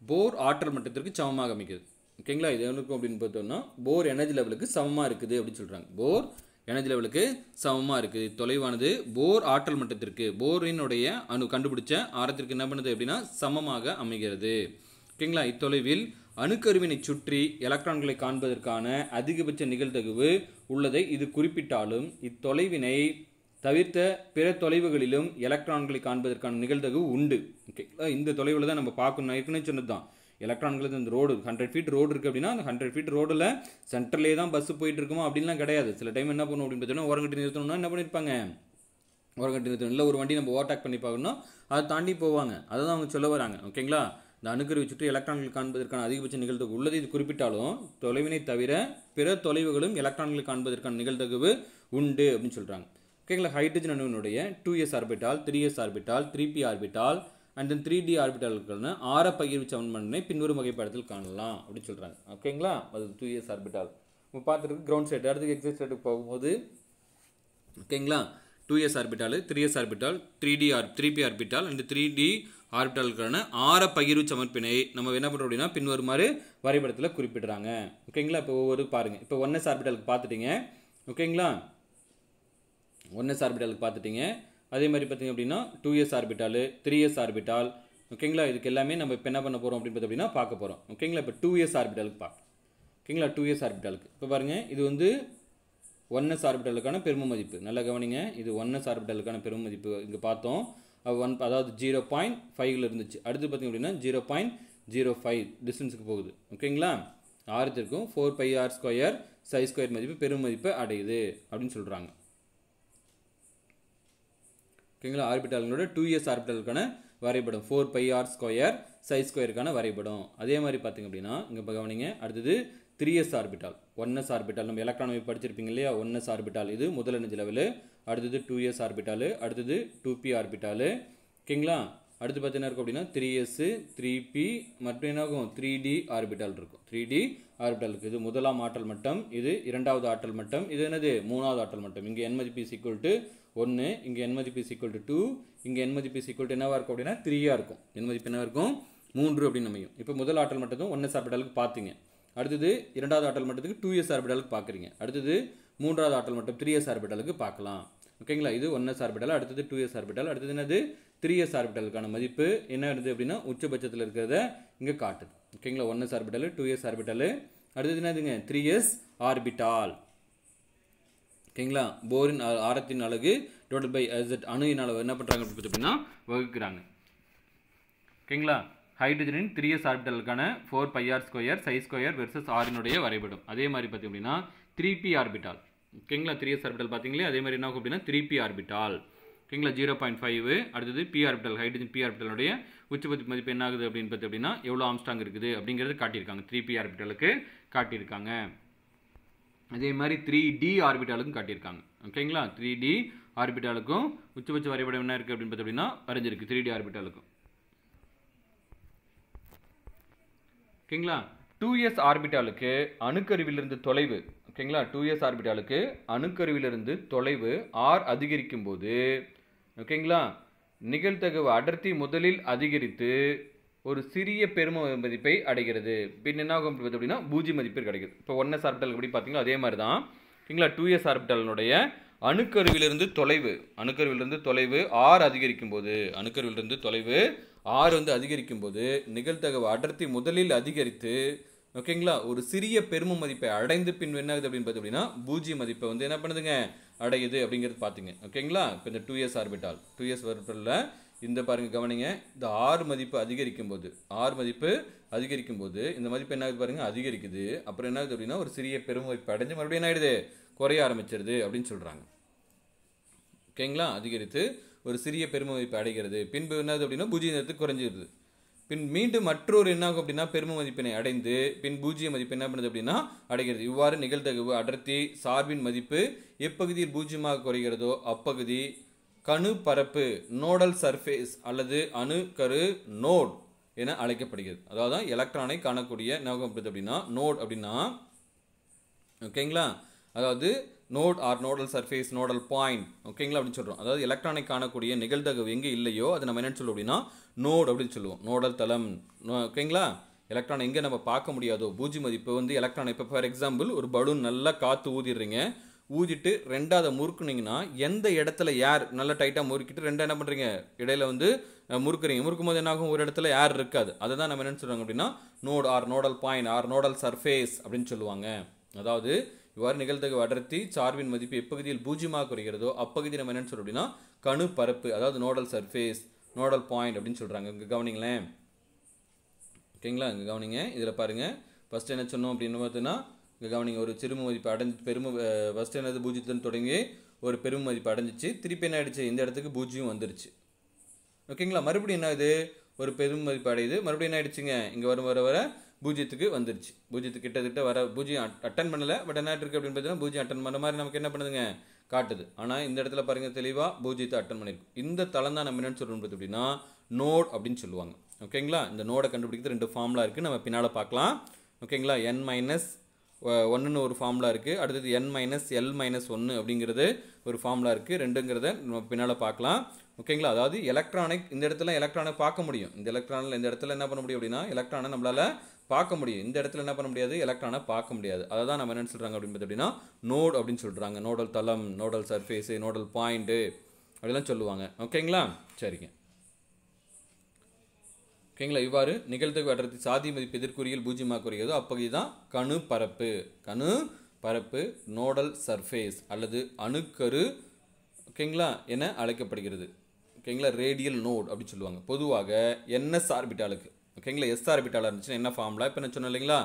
போர் ஆற்றல் மட்டத்திற்கு சமமாக அமைக்கிறது ஓகேங்களா இது எவ்வளோக்கும் அப்படின்னு பார்த்தோம்னா போர் எனர்ஜி லெவலுக்கு சமமாக இருக்குது அப்படின்னு சொல்கிறாங்க போர் எனர்ஜி லெவலுக்கு சமமாக இருக்குது தொலைவானது போர் ஆற்றல் மட்டத்திற்கு போரினுடைய அணு கண்டுபிடிச்ச ஆரத்திற்கு என்ன பண்ணுது அப்படின்னா சமமாக அமைகிறது ஓகேங்களா இத்தொலைவில் அணுக்கருவினை சுற்றி எலக்ட்ரான்களை காண்பதற்கான அதிகபட்ச நிகழ்தகவு உள்ளதை இது குறிப்பிட்டாலும் இத்தொலைவினை தவிர்த்த பிற தொலைவுகளிலும் எலக்ட்ரான்களை காண்பதற்கான நிகழ்தகவு உண்டு ஓகே இந்த தொலைவில் தான் நம்ம பார்க்கணும் ஏற்கனவே சொன்னது தான் எலக்ட்ரான்கள் இந்த ரோடு ஹண்ட்ரட் ஃபீட் ரோடு இருக்குது அப்படின்னா அந்த ஹண்ட்ரட் ஃபீட் ரோடில் சென்டர்லேயே தான் பஸ் போயிட்டு இருக்குமா அப்படின்லாம் கிடையாது சில டைம் என்ன பண்ணணும் அப்படின்னு பார்த்தீங்கன்னா ஓரங்கட்டி நிறுத்தணும்னா என்ன பண்ணியிருப்பாங்க ஓரங்கட்டி நிறுத்தணும் இல்லை ஒரு வண்டி நம்ம ஓவர்டேக் பண்ணி பார்க்கணும் அதை தாண்டி போவாங்க அதை தான் அவங்க சொல்ல வராங்க ஓகேங்களா இந்த அணுக்கருவை சுற்றி எலக்ட்ரான்கள் காண்பதற்கான அதிகபட்ச நிகழ்தகவு உள்ளது இது குறிப்பிட்டாலும் தொலைவினை தவிர பிற தொலைவுகளும் எலக்ட்ரான்கள் காண்பதற்கான நிகழ்தகவு உண்டு அப்படின்னு சொல்கிறாங்க ஓகேங்களா ஹைட்ரஜன் அணுவினுடைய two s orbital three s orbital three p orbital and then three d ஆர்பிட்டால்களுக்கான ஆர பகிர்வு சமன்பாட்டினை பின்வரும் வகைப்படத்தில் காணலாம் அப்படின்னு சொல்கிறாங்க ஓகேங்களா அது டூ எஸ் ஆர்பிட்டால் இப்போ பார்த்துருக்கு கிரவுண்ட் சைடு அடுத்து எக்ஸைட் சைடுக்கு போகும்போது ஓகேங்களா two s orbital three s orbital three d r three p orbital and three d ஆர்பிட்டாலுக்கான ஆர பகிர்வு சமர்ப்பினை நம்ம என்ன பண்ணுறோம் அப்படின்னா பின்வருமாறு வரைபடத்தில் குறிப்பிடுறாங்க ஓகேங்களா இப்போ ஒவ்வொரு பாருங்கள் இப்போ ஒன் எஸ் ஆர்பிட்டாலுக்கு பார்த்துட்டிங்க ஓகேங்களா ஒன்எஸ் எஸ் ஆர்பிட்டாலுக்கு பார்த்துட்டிங்க அதே மாதிரி பார்த்திங்க அப்படின்னா two s orbital three s orbital ஓகேங்களா இதுக்கு எல்லாமே நம்ம இப்போ என்ன பண்ண போகிறோம் அப்படின்னு பார்த்து அப்படின்னா பார்க்க போகிறோம் ஓகேங்களா இப்போ டூ எஸ் ஆர்பிட்டாலுக்கு பார்க்கலாம் ஓகேங்களா டூ எஸ் ஆர்பிட்டாலுக்கு இப்போ பாருங்கள் இது வந்து ஒன் எஸ் ஆர்பிட்டாலுக்கான பெரும மதிப்பு நல்லா கவனிங்க இது ஒன் எஸ் ஆர்பிட்டாலுக்கான பெரும மதிப்பு இங்கே பார்த்தோம் ஒன் அதாவது ஜீரோ பாயிண்ட் ஃபைவ்ல இருந்துச்சு அடுத்து பார்த்திங்க அப்படின்னா ஜீரோ பாயிண்ட் ஜீரோ ஃபைவ் டிஸ்டன்ஸுக்கு போகுது ஓகேங்களா ஆறுத்திற்கும் four pi r square psi square மதிப்பு பெரும் மதிப்பை அடையுது அப்படின்னு சொல்கிறாங்க ஓகேங்களா ஆர்பிட்டால்களோட டூ இயர்ஸ் ஆர்பிட்டாலுக்கான வரைபடம் four pi r square psi ஸ்கொயருக்கான வரைபடம் அதே மாதிரி பார்த்தீங்க அப்படின்னா இங்கே இப்போ கவனிங்க அடுத்தது three s orbital one s orbital நம்ம எலக்ட்ரானமி படிச்சிருப்பீங்க இல்லையா ஒன் எஸ் ஆர்பிட்டால் இது முதல் அஞ்சு லெவலு அடுத்தது டூ எஸ் ஆர்பிட்டாலு அடுத்தது டூ பி ஆர்பிட்டாலு ஓகேங்களா அடுத்து பார்த்தீங்கன்னா இருக்கும் அப்படின்னா த்ரீ எஸ்ஸு த்ரீ பி மற்றும் என்னாகும் த்ரீ டி ஆர்பிட்டால் இருக்கும் த்ரீ டி ஆர்பிட்டால் இருக்குது இது முதலாம் ஆற்றல் மட்டம் இது இரண்டாவது ஆற்றல் மட்டம் இது என்னது மூணாவது ஆற்றல் மட்டம் இங்கே என் மதிப்பு இஸ் டு ஒன்று இங்கே என் மதிப்பு இஸ் டு டூ இங்கே என் மதிப்பு இஸ் ஈக்குவல் என்னவாக இருக்கும் அப்படின்னா த்ரீயாக இருக்கும் என் மதிப்பு என்ன இருக்கும் மூன்று அப்படின்னு அமையும் இப்போ முதல் ஆட்டல் மட்டும் ஒன்றை எஸ் ஆர்பிட்டாலுக்கு பார்த்தீங்க அடுத்தது இரண்டாவது ஆட்டல் மட்டத்துக்கு டூ எஸ் ஆர்பிட்டாலுக்கு பார்க்குறீங்க அடுத்தது மூன்றாவது ஆட்டல் மட்டும் த்ரீ எஸ் ஆர்பிட்டாலுக்கு பார்க்கலாம் ஓகேங்களா இது ஒன் எஸ் அடுத்தது டூ எஸ் ஆர்பிட்டால் அடுத்தது என்னது த்ரீ எஸ் ஆர்பிட்டாலுக்கான மதிப்பு என்ன இருக்குது அப்படின்னா உச்சபட்சத்தில் இருக்கிறத இங்கே காட்டுது ஓகேங்களா one s two s orbital அடுத்தது என்னதுங்க த்ரீ எஸ் ஆர்பிட்டால் ஓகேங்களா போரின் ஆரத்தின் அழகு டோட்டல் பை அசட் அணுவின் அளவு என்ன பண்ணுறாங்க அப்படின்னா வகுக்கிறாங்க ஓகேங்களா ஹைட்ரஜனின் த்ரீ எஸ் ஆர்பிட்டலுக்கான four r square psi square versus ஆரினுடைய வரைபடம் அதே மாதிரி பார்த்திங்க அப்படின்னா த்ரீ பி ஆர்பிட்டால் ஓகேங்களா த்ரீ எஸ் ஆர்பிட்டல் பார்த்தீங்களே அதே மாதிரி என்ன ஆகும் அப்படின்னா த்ரீ பி ஆர்பிட்டால் ஓகேங்களா ஜீரோ பாயிண்ட் ஃபைவ் அடுத்தது பி ஆர்பிட்டல் ஹைட்ரஜன் பி ஆர்பிட்டலுடைய உச்சபதி மதிப்பு என்ன ஆகுது அப்படின்னு பார்த்து அப்படின்னா எவ்வளோ ஆம்ஸ்டாங் இருக்குது அப்படிங்கிறது காட்டியிருக்காங்க த்ரீ பி ஆர்பிட்டலுக்கு காட்டியிருக்காங்க அதே மாதிரி த்ரீ டி ஆர்பிட்டாலுக்கும் காட்டியிருக்காங்க ஓகேங்களா த்ரீ டி ஆர்பிட்டாலுக்கும் உச்சபட்ச வரைபடம் என்ன இருக்குது அப்படின்னு பார்த்தோம் அப்படின்னா வரைஞ்சிருக்கு த்ரீ டி ஆர்பிட்டாலுக்கும் ஓகேங்களா டூ எஸ் ஆர்பிட்டாலுக்கு அணுக்கருவிலிருந்து தொலைவு ஓகேங்களா டூ எஸ் ஆர்பிட்டாலுக்கு அணுக்கருவிலிருந்து தொலைவு ஆர் அதிகரிக்கும் போது ஓகேங்களா நிகழ்த்தகவு அடர்த்தி முதலில் அதிகரித்து ஒரு சிறிய பெரும மதிப்பை அடைகிறது பின் என்ன ஆகும் அப்படின்னா பூஜ்ஜிய மதிப்பு கிடைக்குது இப்போ ஒன் எஸ் ஆர்பிட்டல் எப்படி பார்த்தீங்களோ அதே மாதிரி தான் ஓகேங்களா டூ எஸ் ஆர்பிட்டலினுடைய அணுக்கருவிலிருந்து தொலைவு அணுக்கருவிலிருந்து தொலைவு ஆறு அதிகரிக்கும் போது அணுக்கருவிலிருந்து தொலைவு ஆறு வந்து அதிகரிக்கும் போது நிகழ்த்தகவு அடர்த்தி முதலில் அதிகரித்து ஓகேங்களா ஒரு சிறிய பெரும மதிப்பை அடைந்து பின் என்ன ஆகுது அப்படின்னு பார்த்து அப்படின்னா பூஜ்ஜிய மதிப்பை வந்து என்ன பண்ணுதுங்க அடையுது அப்படிங்கிறது பார்த்தீங்க ஓகேங்களா இப்போ இந்த two s orbital two s ஆர்பிட்டலில் இந்த பாருங்கள் கவனிங்க இந்த ஆறு மதிப்பு அதிகரிக்கும் போது ஆறு மதிப்பு அதிகரிக்கும் போது இந்த மதிப்பு என்ன ஆகுது பாருங்கள் அதிகரிக்குது அப்புறம் என்ன ஆகுது அப்படின்னா ஒரு சிறிய பெரும் மதிப்பு அடைஞ்சு மறுபடியும் என்ன ஆகிடுது குறைய ஆரம்பிச்சிருது அப்படின்னு சொல்கிறாங்க ஓகேங்களா அதிகரித்து ஒரு சிறிய பெருமதிப்பு அடைகிறது பின்பு என்னது அப்படின்னா பூஜ்ஜிய நேரத்துக்கு குறைஞ்சிருது பின் மீண்டும் மற்றொரு என்ன ஆகும் அப்படின்னா பெரும மதிப்பினை அடைந்து பின் பூஜ்ஜிய மதிப்பு என்ன பண்ணுது அப்படின்னா அடைகிறது இவ்வாறு நிகழ்தகவு அடர்த்தி சார்பின் மதிப்பு எப்பகுதியில் பூஜ்ஜியமாக குறைகிறதோ அப்பகுதி கணு பரப்பு நோடல் சர்ஃபேஸ் அல்லது அணு கரு நோட் என அழைக்கப்படுகிறது அதாவது எலக்ட்ரானை காணக்கூடிய ஞாபகப்படுத்து அப்படின்னா நோட் அப்படின்னா ஓகேங்களா அதாவது node or nodal surface nodal point ஓகேங்களா அப்படின்னு சொல்கிறோம் அதாவது எலக்ட்ரானை காணக்கூடிய நிகழ்தகவு எங்கே இல்லையோ அதை நம்ம என்னென்னு சொல்லுவோம் அப்படின்னா நோட் அப்படின்னு சொல்லுவோம் நோடல் தளம் ஓகேங்களா எலக்ட்ரான் எங்கே நம்ம பார்க்க முடியாதோ பூஜ்ஜி மதிப்பு வந்து எலக்ட்ரான் இப்போ ஃபார் எக்ஸாம்பிள் ஒரு பலூன் நல்லா காற்று ஊதிடுறீங்க ஊதிட்டு ரெண்டாக முறுக்குனீங்கன்னா முறுக்குனிங்கன்னா எந்த இடத்துல யார் நல்லா டைட்டாக முறுக்கிட்டு ரெண்டாக என்ன பண்ணுறீங்க இடையில வந்து முறுக்குறீங்க முறுக்கும் போது என்னாகும் ஒரு இடத்துல யார் இருக்காது அதை தான் நம்ம என்ன சொல்கிறாங்க அப்படின்னா node or nodal point or nodal surface அப்படின்னு சொல்லுவாங்க அதாவது இவ்வாறு நிகழ்த்தகு அடர்த்தி சார்பின் மதிப்பு எப்பகுதியில் பூஜ்ஜியமாக குறைகிறதோ அப்பகுதி நம்ம என்னென்னு சொல்கிறோம் அப்படின்னா கணு பரப்பு அதாவது நோடல் சர்ஃபேஸ் நோடல் பாயிண்ட் அப்படின்னு சொல்கிறாங்க இங்கே கவனிங்களேன் ஓகேங்களா இங்கே கவனிங்க இதில் பாருங்கள் ஃபஸ்ட்டு என்ன சொன்னோம் அப்படின்னு பார்த்தீங்கன்னா இங்கே கவனிங்க ஒரு சிறும மதிப்பு அடைஞ்சு பெரும ஃபஸ்ட்டு என்னது பூஜ்ஜியத்துலேருந்து தொடங்கி ஒரு பெரும் மதிப்பு அடைஞ்சிச்சு திருப்பி என்ன ஆகிடுச்சு இந்த இடத்துக்கு பூஜ்ஜியம் வந்துருச்சு ஓகேங்களா மறுபடியும் என்ன இது ஒரு பெரும் மதிப்பு அடையுது மறுபடியும் என்ன ஆகிடுச்சுங்க இங்கே வரும் வர வர பூஜ்ஜியத்துக்கு வந்துருச்சு பூஜ்ஜியத்துக்கு கிட்டத்தட்ட வர பூஜ்ஜியம் அட்டன் பண்ணலை பட் என்ன இருக்குது அப்படின்னு பார்த்தீங்கன்னா பூஜ்ஜியம் அட்டன் பண்ண மாதிரி நமக்கு என்ன பண்ணுதுங்க காட்டுது ஆனால் இந்த இடத்துல பாருங்கள் தெளிவாக பூஜ்ஜியத்தை அட்டன் பண்ணியிருக்கும் இந்த தளம் தான் நம்ம என்னென்னு சொல்லுறது அப்படின்னா நோட் அப்படின்னு சொல்லுவாங்க ஓகேங்களா இந்த நோடை கண்டுபிடிக்கிறது ரெண்டு ஃபார்ம்லாம் இருக்குது நம்ம பின்னால் பார்க்கலாம் ஓகேங்களா என் மைனஸ் ஒன்றுன்னு ஒரு ஃபார்முலா இருக்குது அடுத்தது என் மைனஸ் எல் மைனஸ் ஒன்று அப்படிங்கிறது ஒரு ஃபார்முலா இருக்குது ரெண்டுங்கிறத நம்ம பின்னால் பார்க்கலாம் ஓகேங்களா அதாவது எலக்ட்ரானிக் இந்த இடத்துல எலக்ட்ரானை பார்க்க முடியும் இந்த எலக்ட்ரானில் இந்த இடத்துல என்ன பண்ண முடியும் அப்படின்னா எலக்ட்ரானை நம்மளால் பார்க்க முடியும் இந்த இடத்துல என்ன பண்ண முடியாது எலக்ட்ரானை பார்க்க முடியாது அதை தான் நம்ம என்ன சொல்கிறாங்க அப்படின்னு பார்த்தீங்கன்னா நோட் அப்படின்னு சொல்கிறாங்க நோடல் தளம் நோடல் சர்ஃபேஸு நோடல் பாயிண்ட்டு அப்படிலாம் சொல்லுவாங்க ஓகேங்களா சரிங்க ஓகேங்களா இவ்வாறு நிகழ்த்தகு அடர்த்தி சாதி மதிப்பு எதிர்குறியில் குறையதோ அப்பகுதி தான் கணு பரப்பு கணு பரப்பு நோடல் சர்ஃபேஸ் அல்லது அணுக்கரு ஓகேங்களா என அழைக்கப்படுகிறது ஓகேங்களா ரேடியல் நோட் அப்படின்னு சொல்லுவாங்க பொதுவாக என்எஸ் ஆர்பிட்டாலுக்கு ஓகேங்களா எஸ் ஆர்பிட்டாலாக இருந்துச்சுன்னா என்ன ஃபார்முலா இப்போ நான் சொன்னேன் இல்லைங்களா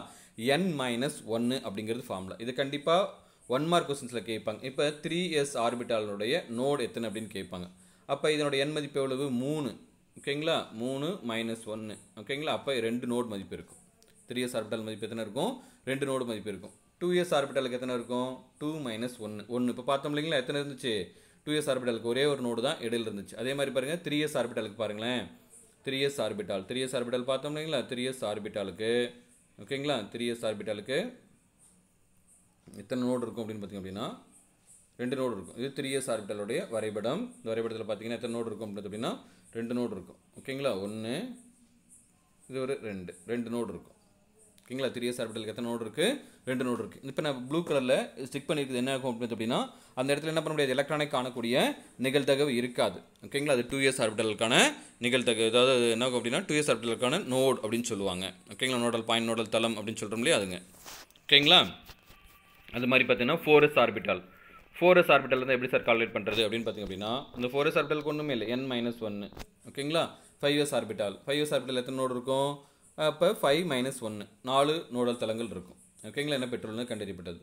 என் மைனஸ் ஒன்று அப்படிங்கிறது ஃபார்முலா இது கண்டிப்பாக ஒன் மார்க் கொஸ்டின்ஸில் கேட்பாங்க இப்போ த்ரீ எஸ் ஆர்பிட்டாலுடைய நோடு எத்தனை அப்படின்னு கேட்பாங்க அப்போ இதனுடைய எண் மதிப்பு எவ்வளவு மூணு ஓகேங்களா மூணு மைனஸ் ஒன்று ஓகேங்களா அப்போ ரெண்டு நோட் மதிப்பு இருக்கும் த்ரீ எஸ் ஆர்பிட்டல் மதிப்பு எத்தனை இருக்கும் ரெண்டு நோடு மதிப்பு இருக்கும் டூ எஸ் ஆர்பிட்டலுக்கு எத்தனை இருக்கும் டூ மைனஸ் ஒன்று ஒன்று இப்போ பார்த்தோம் இல்லைங்களா எத்தனை இருந்துச்சு டூ எஸ் ஆர்பிட்டலுக்கு ஒரே ஒரு நோடு தான் இடையில் இருந்துச்சு அதே மாதிரி பாருங்கள் த்ரீ எஸ் ஆர்பிட்டலுக்கு பாருங்களேன் three s orbital three s orbital பார்த்தோம் இல்லைங்களா த்ரீ எஸ் ஆர்பிட்டாலுக்கு ஓகேங்களா த்ரீ எஸ் ஆர்பிட்டாலுக்கு எத்தனை நோடு இருக்கும் அப்படின்னு பார்த்திங்க அப்படின்னா ரெண்டு நோடு இருக்கும் இது த்ரீ எஸ் ஆர்பிட்டலுடைய வரைபடம் இந்த வரைபடத்தில் பார்த்தீங்கன்னா எத்தனை நோடு இருக்கும் அப்படின்னு அப்படின்னா ரெண்டு நோடு இருக்கும் ஓகேங்களா ஒன்று இது ஒரு ரெண்டு ரெண்டு நோடு இருக்கும் ஓகேங்களா த்ரீ இயர்ஸ் ஆர்பிட்டலுக்கு எத்தனை நோடு இருக்குது ரெண்டு நோடு இருக்குது இப்போ நான் ப்ளூ கலரில் ஸ்டிக் பண்ணியிருக்குது என்ன ஆகும் அப்படின்னு அப்படின்னா அந்த இடத்துல என்ன பண்ண முடியாது எலக்ட்ரானிக் காணக்கூடிய நிகழ்தகவு இருக்காது ஓகேங்களா அது டூ இயர்ஸ் ஆர்பிட்டலுக்கான நிகழ்தகவு அதாவது என்ன ஆகும் அப்படின்னா டூ இயர்ஸ் ஆர்பிட்டலுக்கான நோட் அப்படின்னு சொல்லுவாங்க ஓகேங்களா நோடல் பாயிண்ட் நோடல் தளம் அப்படின்னு சொல்கிறோம் இல்லையா அதுங்க ஓகேங்களா அது மாதிரி பார்த்தீங்கன்னா four s orbital four s orbital வந்து எப்படி சார் கால்குலேட் பண்ணுறது அப்படின்னு பார்த்திங்க அப்படின்னா இந்த ஃபோர் எஸ் ஆர்பிட்டலுக்கு ஒன்றுமே இல்லை என் மைனஸ் ஒன்று ஓகேங்களா five s orbital five s orbital எத்தனை நோடு இருக்கும் அப்போ ஃபைவ் மைனஸ் ஒன்று நாலு நோடல் தலங்கள் இருக்கும் ஓகேங்களா என்ன பெட்ரோல்னு கண்டறியப்பட்டது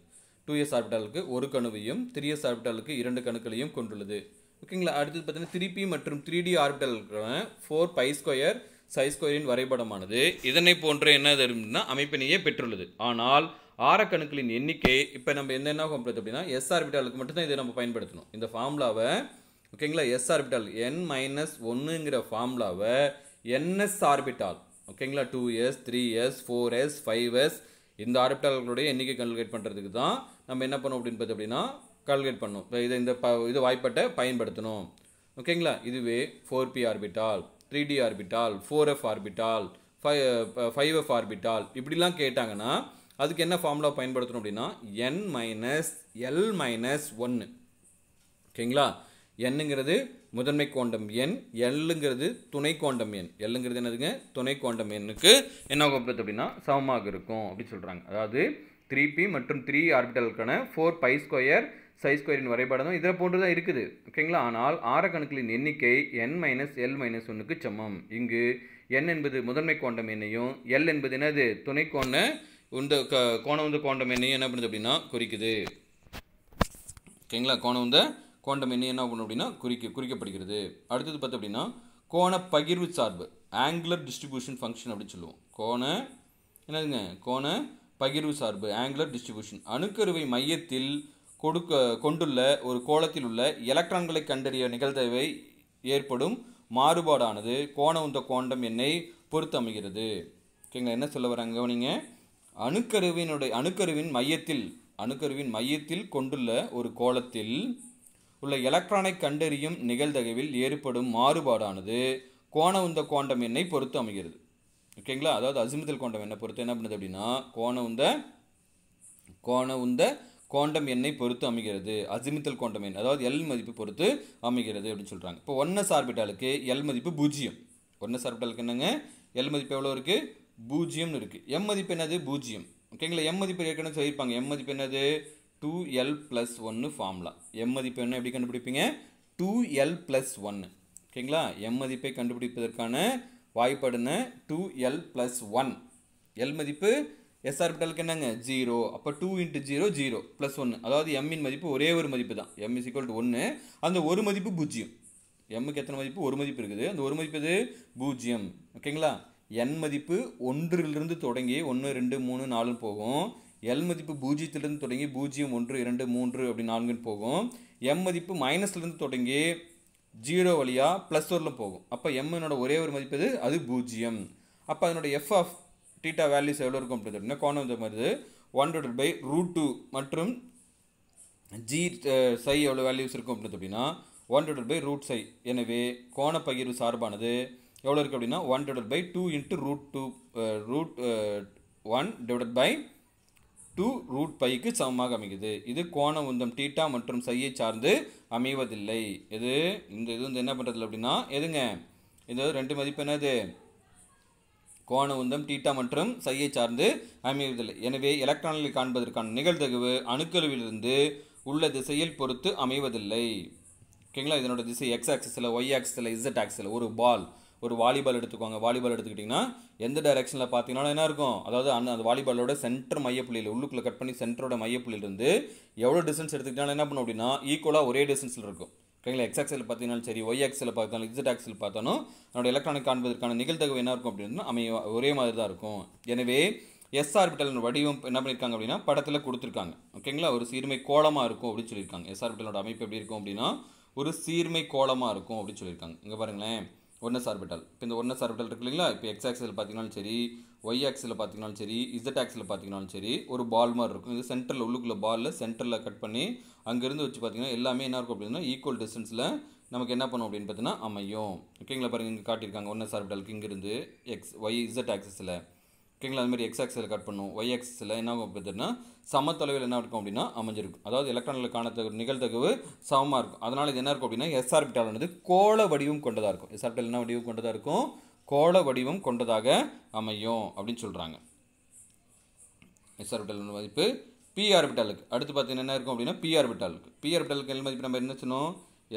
டூ இயர்ஸ் ஆர்பிட்டாலுக்கு ஒரு கணுவையும் த்ரீ இயர்ஸ் ஆர்பிட்டாலுக்கு இரண்டு கணுக்களையும் கொண்டுள்ளது ஓகேங்களா அடுத்தது பார்த்தீங்கன்னா த்ரீ பி மற்றும் த்ரீ டி ஆர்பிட்டலுக்கான ஃபோர் பை ஸ்கொயர் சை ஸ்கொயரின் வரைபடமானது இதனை போன்ற என்ன தரும்னா அமைப்பினையே பெற்றுள்ளது ஆனால் ஆரக்கணுக்களின் எண்ணிக்கை இப்போ நம்ம என்னென்ன பண்ணுறது அப்படின்னா எஸ் ஆர்பிட்டாலுக்கு மட்டும்தான் இதை நம்ம பயன்படுத்தணும் இந்த ஃபார்முலாவை ஓகேங்களா எஸ் ஆர்பிட்டால் என் மைனஸ் ஒன்றுங்கிற ஃபார்முலாவை என்எஸ் ஆர்பிட்டால் ஓகேங்களா two s three s four s five s இந்த ஆர்பிட்டால்களுடைய எண்ணிக்கை கல்குலேட் பண்ணுறதுக்கு தான் நம்ம என்ன பண்ணோம் அப்படின்னு பார்த்து அப்படின்னா கல்குலேட் பண்ணணும் இதை இந்த ப இது வாய்ப்பட்டை பயன்படுத்தணும் ஓகேங்களா இதுவே four p orbital three d orbital four f orbital five five f orbital இப்படிலாம் கேட்டாங்கன்னா அதுக்கு என்ன ஃபார்முலா பயன்படுத்தணும் அப்படின்னா என் மைனஸ் எல் மைனஸ் ஒன்று ஓகேங்களா என்னுங்கிறது முதன்மை கோண்டம் எண் எல்லுங்கிறது துணை கோண்டம் எண் எல்லுங்கிறது என்னதுங்க துணை கோண்டம் எண்ணுக்கு என்ன கோபுரத்து அப்படின்னா சமமாக இருக்கும் அப்படின்னு சொல்கிறாங்க அதாவது த்ரீ பி மற்றும் த்ரீ ஆர்பிட்டலுக்கான ஃபோர் பை ஸ்கொயர் சை ஸ்கொயரின் வரைபடம் இதில் போன்று தான் இருக்குது ஓகேங்களா ஆனால் ஆரக்கணுக்களின் எண்ணிக்கை என் மைனஸ் எல் மைனஸ் ஒன்றுக்கு சமம் இங்கு என் என்பது முதன்மை கோண்டம் எண்ணையும் எல் என்பது என்னது துணை கோண்ட இந்த க கோணம் வந்து குவாண்டம் எண்ணையும் என்ன பண்ணுது அப்படின்னா குறிக்குது ஓகேங்களா கோணம் வந்து குவாண்டம் எண்ணெய் என்ன பண்ணும் அப்படின்னா குறிக்க குறிக்கப்படுகிறது அடுத்தது பார்த்து அப்படின்னா கோண பகிர்வு சார்பு ஆங்குலர் டிஸ்ட்ரிபியூஷன் ஃபங்க்ஷன் அப்படின்னு சொல்லுவோம் கோண என்னதுங்க கோண பகிர்வு சார்பு ஆங்குலர் டிஸ்ட்ரிபியூஷன் அணுக்கருவை மையத்தில் கொடுக்க கொண்டுள்ள ஒரு கோலத்தில் உள்ள எலக்ட்ரான்களை கண்டறிய நிகழ்தவை ஏற்படும் மாறுபாடானது கோண உந்த கோண்டம் எண்ணெய் பொறுத்து அமைகிறது ஓகேங்களா என்ன சொல்ல வராங்க கவனிங்க அணுக்கருவினுடைய அணுக்கருவின் மையத்தில் அணுக்கருவின் மையத்தில் கொண்டுள்ள ஒரு கோலத்தில் உள்ள எலக்ட்ரானை கண்டறியும் நிகழ்தகவில் ஏற்படும் மாறுபாடானது கோண உந்த கோண்டம் எண்ணை பொறுத்து அமைகிறது ஓகேங்களா அதாவது அசிமுதல் கோண்டம் எண்ணை பொறுத்து என்ன பண்ணுது அப்படின்னா கோண உந்த கோண உந்த கோண்டம் எண்ணை பொறுத்து அமைகிறது அசிமித்தல் கோண்டம் எண் அதாவது எல் மதிப்பு பொறுத்து அமைகிறது அப்படின்னு சொல்கிறாங்க இப்போ ஒன்ன சார்பிட்டாலுக்கு எல் மதிப்பு பூஜ்ஜியம் ஒன்ன சார்பிட்டாலுக்கு என்னங்க எல் மதிப்பு எவ்வளோ இருக்குது பூஜ்ஜியம்னு இருக்குது எம் மதிப்பு என்னது பூஜ்ஜியம் ஓகேங்களா எம் மதிப்பு ஏற்கனவே சொல்லியிருப்பாங்க எம் மதிப்பு என்னது டூ எல் ப்ளஸ் ஒன்று ஃபார்ம்லா எம் மதிப்பு என்ன எப்படி கண்டுபிடிப்பீங்க டூ எல் ப்ளஸ் ஒன்று ஓகேங்களா எம் மதிப்பை கண்டுபிடிப்பதற்கான வாய்ப்படுன two l plus one l மதிப்பு எஸ்ஆர்பிட்டலுக்கு என்னங்க ஜீரோ அப்போ two into zero zero plus ஒன்று அதாவது எம்மின் மதிப்பு ஒரே ஒரு மதிப்பு தான் எம் இஸ் ஈக்குவல் டு ஒன்று அந்த ஒரு மதிப்பு பூஜ்ஜியம் எம்முக்கு எத்தனை மதிப்பு ஒரு மதிப்பு இருக்குது அந்த ஒரு மதிப்பு இது பூஜ்ஜியம் ஓகேங்களா என் மதிப்பு ஒன்றிலிருந்து தொடங்கி ஒன்று ரெண்டு மூணு நாலு போகும் எல் மதிப்பு பூஜ்ஜியத்திலிருந்து தொடங்கி பூஜ்ஜியம் ஒன்று இரண்டு மூன்று அப்படி நான்குன்னு போகும் எம் மதிப்பு மைனஸ்லேருந்து தொடங்கி ஜீரோ வழியாக ப்ளஸ் வரலும் போகும் அப்போ எம்னோட ஒரே ஒரு மதிப்பு எது அது பூஜ்ஜியம் அப்போ அதனோட எஃப் ஆஃப் டீட்டா வேல்யூஸ் எவ்வளோ இருக்கும் அப்படின்னு அப்படின்னா கோணம் இந்த மாதிரி one divide by root two மற்றும் ஜி சை எவ்வளோ வேல்யூஸ் இருக்கும் அப்படின்னு அப்படின்னா one divide by root psi எனவே கோண பகிர்வு சார்பானது எவ்வளோ இருக்குது அப்படின்னா one divide by two into root two root one divide by two root பைக்கு சமமாக அமைக்குது இது கோண உந்தம் டீட்டா மற்றும் சையை சார்ந்து அமைவதில்லை இது இந்த இது வந்து என்ன பண்ணுறது அப்படின்னா எதுங்க இது ரெண்டு மதிப்பு என்னது கோண உந்தம் டீட்டா மற்றும் சையை சார்ந்து அமைவதில்லை எனவே எலக்ட்ரானில் காண்பதற்கான நிகழ்தகவு அணுக்களுவிலிருந்து உள்ள திசையில் பொறுத்து அமைவதில்லை ஓகேங்களா இதனோட திசை எக்ஸ் ஆக்சஸில் ஒய் ஆக்சஸில் இசட் ஆக்சஸில் ஒரு பால் ஒரு வாலிபால் எடுத்துக்கோங்க வாலிபால் எடுத்துக்கிட்டிங்கன்னா எந்த டைரெக்ஷனில் பார்த்தீங்கன்னா என்ன இருக்கும் அதாவது அந்த அந்த வாலிபாலோட சென்டர் மையப்புள்ளியில் உள்ளுக்குள்ளே கட் பண்ணி சென்டரோட மையப்புள்ளியிலிருந்து எவ்வளோ டிஸ்டன்ஸ் எடுத்துக்கிட்டாலும் என்ன பண்ணும் அப்படின்னா ஈக்குவலாக ஒரே டிஸ்டன்ஸில் இருக்கும் ஓகேங்களா எக்ஸ் ஆக்சில் சரி ஒய் ஆக்சில் பார்த்தாலும் இசட் ஆக்சில் பார்த்தாலும் அதனோட எலக்ட்ரானிக் காண்பதற்கான நிகழ்த்தகவு என்ன இருக்கும் அப்படின்னா அமைய ஒரே மாதிரி தான் இருக்கும் எனவே எஸ் ஆர்பிட்டல் வடிவம் என்ன பண்ணியிருக்காங்க அப்படின்னா படத்தில் கொடுத்துருக்காங்க ஓகேங்களா ஒரு சீர்மை கோலமாக இருக்கும் அப்படின்னு சொல்லியிருக்காங்க எஸ் ஆர்பிட்டலோட அமைப்பு எப்படி இருக்கும் அப்படின்னா ஒரு சீர்மை கோலமாக இருக்கும் அப்படின்னு சொல்லியிருக்காங்க இங்கே பாருங்களேன் ஒன்னஸ் ஆர்பிட்டல் இப்போ இந்த ஒன்னஸ் ஆர்பிட்டல் இருக்கு இல்லைங்களா இப்போ எக்ஸ் ஆக்சில் பார்த்தீங்கன்னாலும் சரி ஒய் ஆக்சில் பார்த்தீங்கன்னாலும் சரி இசட் ஆக்சில் பார்த்தீங்கன்னாலும் சரி ஒரு பால் மாதிரி இருக்கும் இது சென்டரில் உள்ளுக்குள்ளே பாலில் சென்டரில் கட் பண்ணி அங்கேருந்து வச்சு பார்த்தீங்கன்னா எல்லாமே என்ன இருக்கும் அப்படின்னா ஈக்குவல் டிஸ்டன்ஸில் நமக்கு என்ன பண்ணும் அப்படின்னு பார்த்தீங்கன்னா அமையும் ஓகேங்களா பாருங்கள் இங்கே காட்டியிருக்காங்க ஒன்னஸ் ஆர்பிட்டலுக்கு இங்கேருந்து எக்ஸ் ஒய் இசட் ஆக்சஸில் ஓகேங்களா அது மாதிரி எக்ஸ் ஆக்சில் கட் பண்ணும் ஒய் ஆக்சில் என்ன பார்த்தீங்கன்னா சமத்தொலைவில் என்ன இருக்கும் அப்படின்னா அமைஞ்சிருக்கும் அதாவது எலக்ட்ரானில் காணத்தகு நிகழ்த்தகவு சமமாக இருக்கும் அதனால் இது என்ன இருக்கும் அப்படின்னா வந்து கோள வடிவம் கொண்டதாக இருக்கும் எஸ்ஆர்பிட்டல் என்ன வடிவம் கொண்டதாக இருக்கும் கோள வடிவம் கொண்டதாக அமையும் அப்படின்னு சொல்கிறாங்க எஸ்ஆர்பிட்டல் மதிப்பு பி ஆர்பிட்டாலுக்கு அடுத்து பார்த்தீங்கன்னா என்ன இருக்கும் அப்படின்னா பி ஆர்பிட்டாலுக்கு பி ஆர்பிட்டாலுக்கு எல் மதிப்பு நம்ம என்ன சொன்னோம்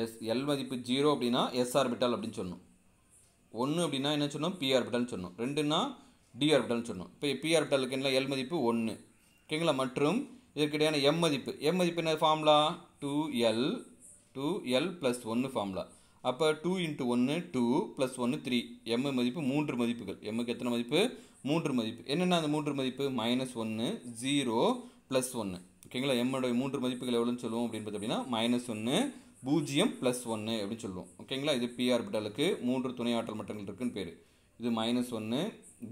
எஸ் எல் மதிப்பு ஜீரோ அப்படின்னா எஸ் ஆர்பிட்டால் அப்படின்னு சொன்னோம் ஒன்று அப்படின்னா என்ன சொன்னோம் பி ஆர்பிட்டால்னு சொன்னோம் ரெண்டுன்னா டிஆர்பிட்டல்னு சொன்னோம் இப்போ பிஆர்பிட்டலுக்கு என்ன எல் மதிப்பு ஒன்று ஓகேங்களா மற்றும் இதற்கிடையான எம் மதிப்பு எம் மதிப்பு என்ன formula two l two l plus ஒன்று ஃபார்முலா அப்போ டூ இன்ட்டு ஒன்று டூ ப்ளஸ் ஒன்று த்ரீ எம்மு மதிப்பு மூன்று மதிப்புகள் எம்முக்கு எத்தனை மதிப்பு மூன்று மதிப்பு என்னென்ன அந்த மூன்று மதிப்பு மைனஸ் ஒன்று ஜீரோ ப்ளஸ் ஒன்று ஓகேங்களா எம்மோடைய மூன்று மதிப்புகள் எவ்வளோன்னு சொல்லுவோம் அப்படின்னு பார்த்தீங்கன்னா மைனஸ் ஒன்று பூஜ்ஜியம் ப்ளஸ் ஒன்று அப்படின்னு சொல்லுவோம் ஓகேங்களா இது பிஆர்பிட்டலுக்கு மூன்று துணை ஆற்றல் மட்டங்கள் இருக்குன்னு பேர் இது மைனஸ் ஒன்று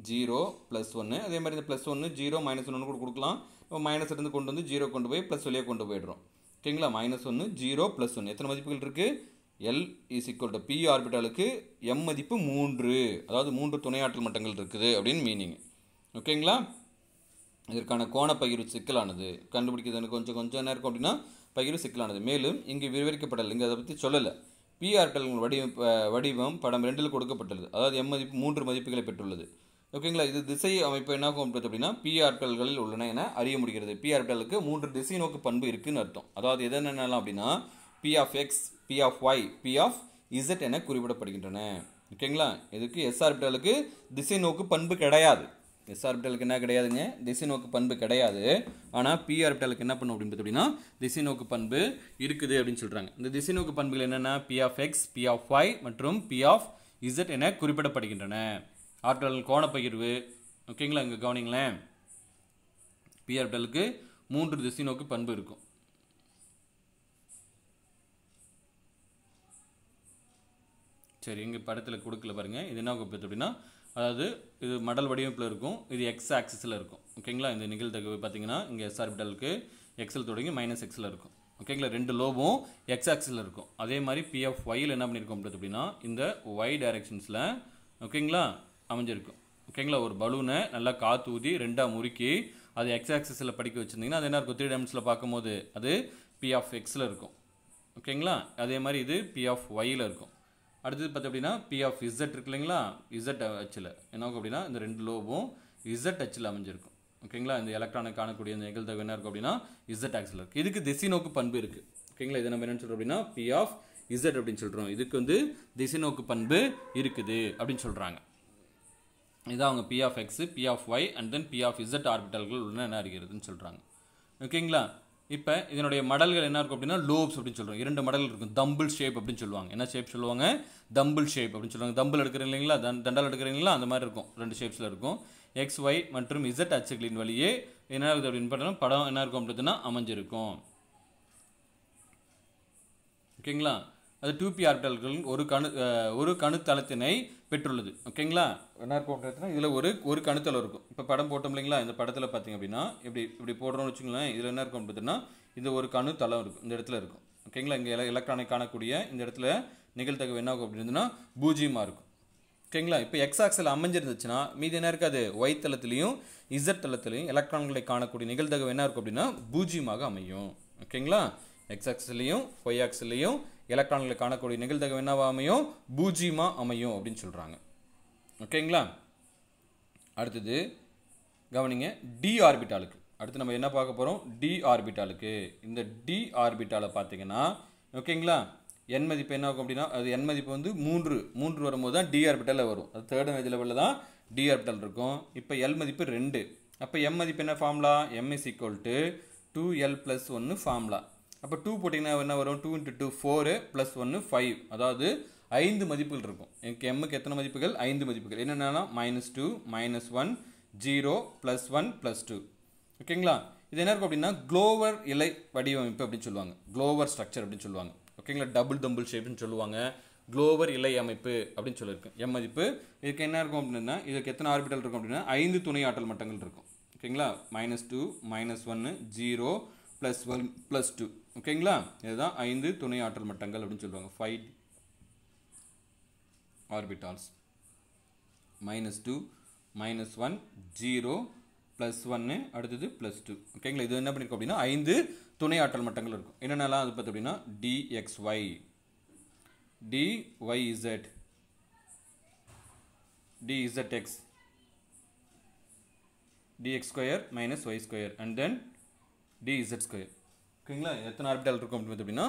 ஜீரோ ப்ளஸ் ஒன்று அதே மாதிரி இந்த ப்ளஸ் ஒன்று ஜீரோ மைனஸ் ஒன்று கூட கொடுக்கலாம் இப்போ மைனஸ்லேருந்து கொண்டு வந்து ஜீரோ கொண்டு போய் ப்ளஸ் வழியாக கொண்டு போயிடுறோம் ஓகேங்களா மைனஸ் ஒன்று ஜீரோ ப்ளஸ் ஒன்று எத்தனை மதிப்புகள் இருக்குது l is equal to p ஆர்பிட்டாலுக்கு எம் மதிப்பு மூன்று அதாவது மூன்று துணையாற்றல் மட்டங்கள் இருக்குது அப்படின்னு மீனிங் ஓகேங்களா இதற்கான கோண பகிர்வு சிக்கலானது கண்டுபிடிக்கிறது எனக்கு கொஞ்சம் கொஞ்சம் நேரம் இருக்கும் அப்படின்னா பகிர்வு சிக்கலானது மேலும் இங்கே விவரிக்கப்படலை இங்கே அதை பற்றி சொல்லலை பிஆர்டல் வடிவம் வடிவம் படம் ரெண்டில் கொடுக்கப்பட்டுள்ளது அதாவது எம் மதிப்பு மூன்று மதிப்புகளை பெற்றுள்ளது ஓகேங்களா இது திசை அமைப்பு என்ன ஆகும் அப்படின்னா பிஆர்டல்களில் உள்ளன என அறிய முடிகிறது பிஆர்டலுக்கு மூன்று திசை நோக்கு பண்பு இருக்குன்னு அர்த்தம் அதாவது எது என்னென்னலாம் அப்படின்னா p of x p of y p of z என குறிப்பிடப்படுகின்றன ஓகேங்களா இதுக்கு எஸ்ஆர்பிட்டலுக்கு திசை நோக்கு பண்பு கிடையாது எஸ்ஆர்பிட்டலுக்கு என்ன கிடையாதுங்க திசை நோக்கு பண்பு கிடையாது ஆனால் பிஆர்பிட்டலுக்கு என்ன பண்ணும் அப்படின்னு அப்படின்னா திசை நோக்கு பண்பு இருக்குது அப்படின்னு சொல்கிறாங்க இந்த திசை நோக்கு பண்புகள் என்னென்னா p of x p of y மற்றும் பி ஆஃப் இசட் என குறிப்பிடப்படுகின்றன ஆற்றல் கோணப்பகிர்வு ஓகேங்களா இங்கே கவனிங்களேன் பிஆர்டலுக்கு மூன்று திசை நோக்கு பண்பு இருக்கும் சரி இங்கே படத்தில் கொடுக்கல பாருங்கள் இது என்ன பத்து அப்படின்னா அதாவது இது மடல் வடிவமைப்பில் இருக்கும் இது எக்ஸ் ஆக்சிஸில் இருக்கும் ஓகேங்களா இந்த நிகழ்த்தகவு பார்த்தீங்கன்னா இங்கே எஸ்ஆர்பிடலுக்கு எக்ஸில் தொடங்கி மைனஸ் எக்ஸில் இருக்கும் ஓகேங்களா ரெண்டு லோபும் எக்ஸ் ஆக்சிஸில் இருக்கும் அதே மாதிரி பிஎஃப் ஒயில் என்ன பண்ணியிருக்கோம் அப்படின்னா இந்த ஒய் டைரக்ஷன்ஸில் ஓகேங்களா அமைஞ்சிருக்கும் ஓகேங்களா ஒரு பலூனை நல்லா காற்று ஊதி ரெண்டாக முறுக்கி அது எக்ஸ் ஆக்சஸில் படிக்க வச்சுருந்தீங்கன்னா அது என்ன இருக்கும் த்ரீ டைமென்ஷனில் பார்க்கும்போது அது பி ஆஃப் எக்ஸில் இருக்கும் ஓகேங்களா அதே மாதிரி இது பி ஆஃப் ஒயில் இருக்கும் அடுத்தது பார்த்து அப்படின்னா பி ஆஃப் இசட் இருக்கு இல்லைங்களா இசட் அச்சில் என்ன ஆகும் அப்படின்னா இந்த ரெண்டு லோபும் இசட் அச்சில் அமைஞ்சிருக்கும் ஓகேங்களா இந்த எலக்ட்ரானை காணக்கூடிய இந்த நிகழ்தகவு என்ன இருக்கும் அப்படின்னா இசட் ஆக்சில் இருக்குது இதுக்கு திசை நோக்கு பண்பு இருக்குது ஓகேங்களா இதை நம்ம என்னென்னு சொல்கிறோம் அப்படின்னா பி ஆஃப் இசட் அப்படின்னு சொல்கிறோம் இதுக்கு வந்து திசை நோக்கு பண்பு இருக்குது அப்படின்னு சொல்கிறாங்க இதான் அவங்க p of x p of y and then p of z ஆர்பிட்டல்கள் உள்ள என்ன இருக்கிறதுன்னு சொல்கிறாங்க ஓகேங்களா இப்போ இதனுடைய மடல்கள் என்ன இருக்கும் அப்படின்னா லோப்ஸ் அப்படின்னு சொல்கிறோம் இரண்டு மடல் இருக்கும் தம்பிள் ஷேப் அப்படின்னு சொல்லுவாங்க என்ன ஷேப் சொல்லுவாங்க தம்பிள் ஷேப் அப்படின்னு சொல்லுவாங்க தம்பிள் எடுக்கிறீங்க இல்லைங்களா தண்டால் எடுக்கிறீங்களா அந்த மாதிரி இருக்கும் ரெண்டு ஷேப்ஸில் இருக்கும் எக்ஸ் ஒய் மற்றும் இசட் அச்சுகளின் வழியே என்ன இருக்குது அப்படின்னு பார்த்தோம்னா படம் என்ன இருக்கும் அப்படின்னா அமைஞ்சிருக்கும் ஓகேங்களா அது டூ பி ஆர்பிட்டல்களின் ஒரு கணு ஒரு கணுத்தளத்தினை பெற்றுள்ளது ஓகேங்களா நாற்பதுனா இதில் ஒரு ஒரு கணுத்தல் இருக்கும் இப்போ படம் போட்டோம் இல்லைங்களா இந்த படத்தில் பார்த்தீங்க அப்படின்னா இப்படி இப்படி போடுறோம்னு வச்சுங்களேன் இதில் என்ன இருக்கும் பார்த்தீங்கன்னா இந்த ஒரு கணு தளம் இருக்கும் இந்த இடத்துல இருக்கும் ஓகேங்களா இங்கே எலக்ட்ரானிக் காணக்கூடிய இந்த இடத்துல நிகழ்த்தகவு என்ன ஆகும் அப்படின்னா பூஜ்ஜியமாக இருக்கும் ஓகேங்களா இப்போ எக்ஸ் அமைஞ்சிருந்துச்சுன்னா மீதி என்ன இருக்காது ஒய் தளத்துலையும் இசட் தளத்துலையும் எலக்ட்ரான்களை காணக்கூடிய நிகழ்த்தகவு என்ன இருக்கும் அப்படின்னா பூஜ்ஜியமாக அமையும் ஓகேங்களா எக்ஸ் ஆக்சிலையும் ஒய் ஆக்சிலையும் எலக்ட்ரான்களை காணக்கூடிய நிகழ்தகவு என்னவா அமையும் பூஜ்ஜியமாக அமையும் அப்படின்னு சொல்கிறாங்க ஓகேங்களா அடுத்தது கவனிங்க டி ஆர்பிட்டாலுக்கு அடுத்து நம்ம என்ன பார்க்க போகிறோம் டி ஆர்பிட்டாலுக்கு இந்த டி ஆர்பிட்டாலை பார்த்தீங்கன்னா ஓகேங்களா என் மதிப்பு என்ன ஆகும் அப்படின்னா அது என் மதிப்பு வந்து மூன்று மூன்று வரும்போது தான் டி ஆர்பிட்டலில் வரும் அது தேர்ட் இது லெவலில் தான் டி ஆர்பிட்டல் இருக்கும் இப்போ எல் மதிப்பு ரெண்டு அப்போ எம் மதிப்பு என்ன formula m is equal to two l plus ஒன்று ஃபார்முலா அப்போ டூ போட்டிங்கன்னா என்ன வரும் two into two four plus ஒன்று ஃபைவ் அதாவது ஐந்து மதிப்புகள் இருக்கும் எனக்கு எம்முக்கு எத்தனை மதிப்புகள் ஐந்து மதிப்புகள் என்னென்னா minus two minus one zero plus one plus two ஓகேங்களா இது என்ன இருக்கும் அப்படின்னா க்ளோவர் இலை வடிவமைப்பு அப்படின்னு சொல்லுவாங்க க்ளோவர் ஸ்ட்ரக்சர் அப்படின்னு சொல்லுவாங்க ஓகேங்களா டபுள் தம்பிள் ஷேப்னு சொல்லுவாங்க க்ளோவர் இலை அமைப்பு அப்படின்னு சொல்லியிருக்கு எம் மதிப்பு இதுக்கு என்ன இருக்கும் அப்படின்னா இதுக்கு எத்தனை ஆர்பிட்டல் இருக்கும் அப்படின்னா ஐந்து துணை ஆற்றல் மட்டங்கள் இருக்கும் ஓகேங்களா மைனஸ் டூ மைனஸ் ஒன்று zero plus one plus two ஓகேங்களா இதுதான் ஐந்து துணை ஆற்றல் மட்டங்கள் அப்படின்னு சொல்லுவாங்க five orbitals minus two minus one zero plus ஒன்று அடுத்தது ப்ளஸ் டூ ஓகேங்களா இது என்ன பண்ணியிருக்கோம் அப்படின்னா ஐந்து துணை ஆற்றல் மட்டங்கள் இருக்கும் என்னென்னலாம் அது பார்த்து அப்படின்னா d x y d y z x d x square minus y square and then d z square ஓகேங்களா எத்தனை ஆர்பிட்டல் இருக்கும் அப்படின்னு அப்படின்னா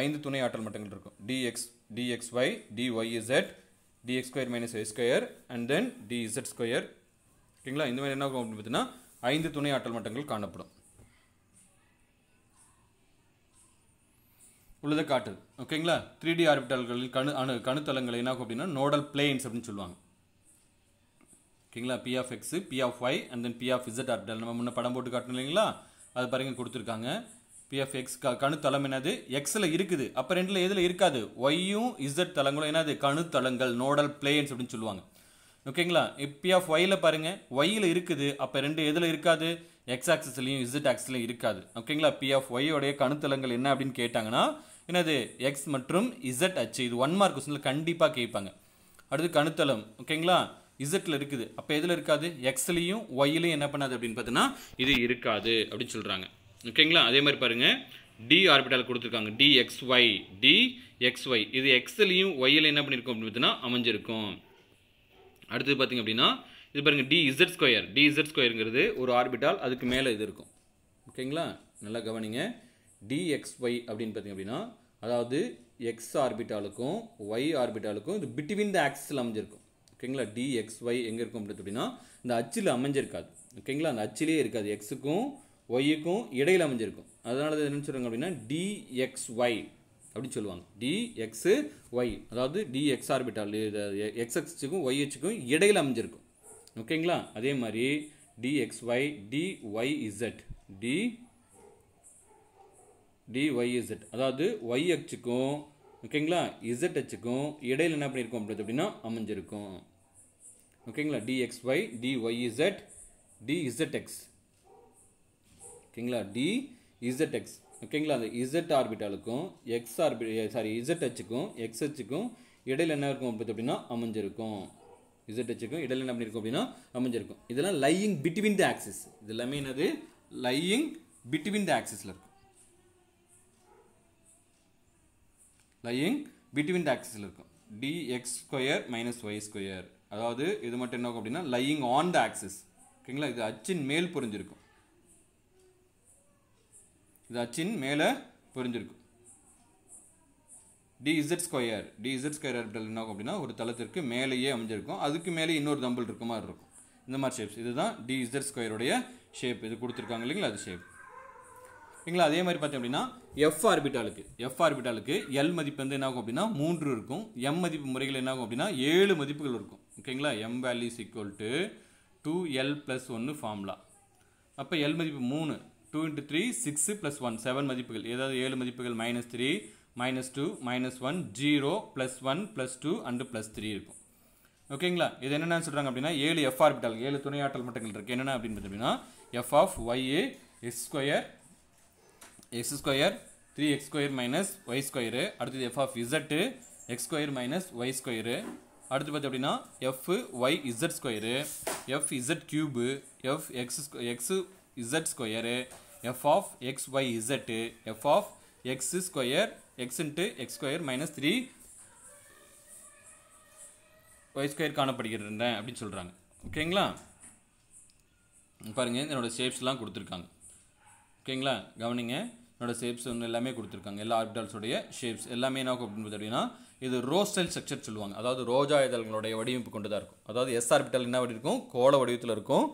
ஐந்து துணை ஆற்றல் மட்டங்கள் இருக்கும் d x d x y d y z d x square minus y square and then d z square ஓகேங்களா இந்த மாதிரி என்ன ஆகும் அப்படின்னு பார்த்தீங்கன்னா ஐந்து துணை ஆற்றல் மட்டங்கள் காணப்படும் உள்ளதை காட்டுது ஓகேங்களா த்ரீ டி ஆர்பிட்டல்களில் கணு அணு கணுத்தலங்கள் என்னாகும் அப்படின்னா நோடல் பிளேன்ஸ் அப்படின்னு சொல்லுவாங்க ஓகேங்களா p of x p of y and then p of z orbital நம்ம முன்ன படம் போட்டு காட்டணும் இல்லைங்களா அது பாருங்க கொடுத்துருக்காங்க பிஎஃப் எக்ஸ் க கணுத்தளம் என்னது எக்ஸில் இருக்குது அப்போ ரெண்டில் எதில் இருக்காது ஒய்யும் இசட் தளங்களும் என்னது கணுத்தளங்கள் நோடல் பிளேன்ஸ் அப்படின்னு சொல்லுவாங்க ஓகேங்களா பிஎஃப் ஒயில் பாருங்கள் ஒய்யில் இருக்குது அப்போ ரெண்டு எதில் இருக்காது எக்ஸ் ஆக்சஸ்லையும் இசட் ஆக்சஸ்லையும் இருக்காது ஓகேங்களா பிஎஃப் ஒய்யோடைய கணுத்தளங்கள் என்ன அப்படின்னு கேட்டாங்கன்னா என்னது எக்ஸ் மற்றும் இசட் அச்சு இது ஒன் மார்க் கொஸ்டினில் கண்டிப்பாக கேட்பாங்க அடுத்து கணுத்தளம் ஓகேங்களா இசட்டில் இருக்குது அப்போ எதில் இருக்காது எக்ஸ்லையும் ஒய்லையும் என்ன பண்ணாது அப்படின்னு பார்த்தீங்கன்னா இது இருக்காது அப்படின்னு சொல்கிறாங்க ஓகேங்களா அதே மாதிரி பாருங்கள் டி ஆர்பிட்டால் கொடுத்துருக்காங்க d x y d x y இது எக்ஸ்லையும் ஒய்யில் என்ன பண்ணியிருக்கோம் அப்படின்னு பார்த்தீங்கன்னா அமைஞ்சிருக்கும் அடுத்தது பார்த்திங்க அப்படின்னா இது பாருங்கள் d z square d z ஸ்கொயருங்கிறது ஒரு ஆர்பிட்டால் அதுக்கு மேலே இது இருக்கும் ஓகேங்களா நல்லா கவனிங்க டி எக்ஸ் ஒய் அப்படின்னு பார்த்திங்க அப்படின்னா அதாவது எக்ஸ் ஆர்பிட்டாலுக்கும் ஒய் ஆர்பிட்டாலுக்கும் இது பிட்வீன் த ஆக்ஸில் அமைஞ்சிருக்கும் ஓகேங்களா டி எக்ஸ் ஒய் எங்கே இருக்கும் அப்படின்னு அப்படின்னா இந்த அச்சில் அமைஞ்சிருக்காது ஓகேங்களா அந்த அச்சிலே இருக்காது எக்ஸுக்கும் ஒய்க்கும் இடையில் அமைஞ்சிருக்கும் அதனால் அது என்ன சொல்கிறாங்க அப்படின்னா டிஎக்ஸ் ஒய் அப்படின்னு சொல்லுவாங்க டிஎக்ஸு ஒய் அதாவது டிஎக்ஸ் ஆர்பிட்டால் எக்ஸ் எக்ஸுக்கும் ஒய் இடையில் அமைஞ்சிருக்கும் ஓகேங்களா அதே மாதிரி d x y d y z d d y z அதாவது ஒய் எக்ஸுக்கும் ஓகேங்களா இசட் இடையில் என்ன பண்ணியிருக்கோம் அப்படி அப்படின்னா அமைஞ்சிருக்கும் ஓகேங்களா d x y d y z d z x ஓகேங்களா டி இசட் எக்ஸ் ஓகேங்களா அந்த இசட் ஆர்பிட்டாலுக்கும் எக்ஸ் ஆர்பி சாரி இசட் ஹெச்சுக்கும் எக்ஸ் ஹெச்சுக்கும் இடையில் என்ன இருக்கும் அப்படின்னா அமைஞ்சிருக்கும் இசட் ஹெச்சுக்கும் இடையில் என்ன பண்ணியிருக்கும் அப்படின்னா அமைஞ்சிருக்கும் இதெல்லாம் லையிங் பிட்வீன் த ஆக்சிஸ் இது எல்லாமே என்னது லையிங் பிட்வீன் த ஆக்சிஸில் இருக்கும் லையிங் பிட்வீன் த ஆக்சிஸில் இருக்கும் d x square minus y square அதாவது இது மட்டும் என்ன ஆகும் அப்படின்னா லையிங் ஆன் த ஆக்சிஸ் ஓகேங்களா இது அச்சின் மேல் புரிஞ்சிருக்கும் இதாச்சின் மேலே புரிஞ்சிருக்கும் d z square d z square orbital என்ன ஆகும் அப்படின்னா ஒரு தளத்திற்கு மேலேயே அமைஞ்சிருக்கும் அதுக்கு மேலே இன்னொரு தம்பிள் இருக்க மாதிரி இருக்கும் இந்த மாதிரி ஷேப்ஸ் இதுதான் டிஇசட் ஸ்கொயருடைய ஷேப் இது கொடுத்துருக்காங்க இல்லைங்களா அது ஷேப் இல்லைங்களா அதே மாதிரி பார்த்தோம் அப்படின்னா எஃப் ஆர்பிட்டாலுக்கு எஃப் ஆர்பிட்டாலுக்கு எல் மதிப்பு வந்து என்ன ஆகும் அப்படின்னா மூன்று இருக்கும் எம் மதிப்பு முறைகள் என்ன ஆகும் அப்படின்னா ஏழு மதிப்புகள் இருக்கும் ஓகேங்களா m values equal to two l plus ஒன்று ஃபார்முலா அப்போ எல் மதிப்பு மூணு two into three six plus one seven மதிப்புகள் ஏதாவது ஏழு மதிப்புகள் minus three minus two minus one zero plus one plus two and plus three இருக்கும் ஓகேங்களா இது என்னென்ன சொல்கிறாங்க அப்படின்னா ஏழு எஃப் ஆர்பிட்டல் ஏழு துணையாற்றல் மட்டங்கள் இருக்குது என்னென்ன அப்படின்னு பார்த்தீங்கன்னா f of y a x square x square three x square minus y square அடுத்தது f of z x square minus y square அடுத்து பார்த்து அப்படின்னா f y z square f z cube f x x z square f of x y z f of x square x into x square minus three y square காணப்படுகிறேன் அப்படின்னு சொல்கிறாங்க ஓகேங்களா பாருங்கள் என்னோடய ஷேப்ஸ்லாம் கொடுத்துருக்காங்க ஓகேங்களா கவனிங்க என்னோடய ஷேப்ஸ் வந்து எல்லாமே கொடுத்துருக்காங்க எல்லா ஆர்பிட்டால்ஸோடைய ஷேப்ஸ் எல்லாமே என்ன அப்படின்னு அப்படின்னா இது ரோ ஸ்டைல் ஸ்ட்ரக்சர் சொல்லுவாங்க அதாவது ரோஜா இதழ்களுடைய வடிவமைப்பு கொண்டு தான் இருக்கும் அதாவது எஸ் ஆர்பிட்டல் என்ன வடிவம் இருக்கும் கோல வடிவத்தில் இருக்கும்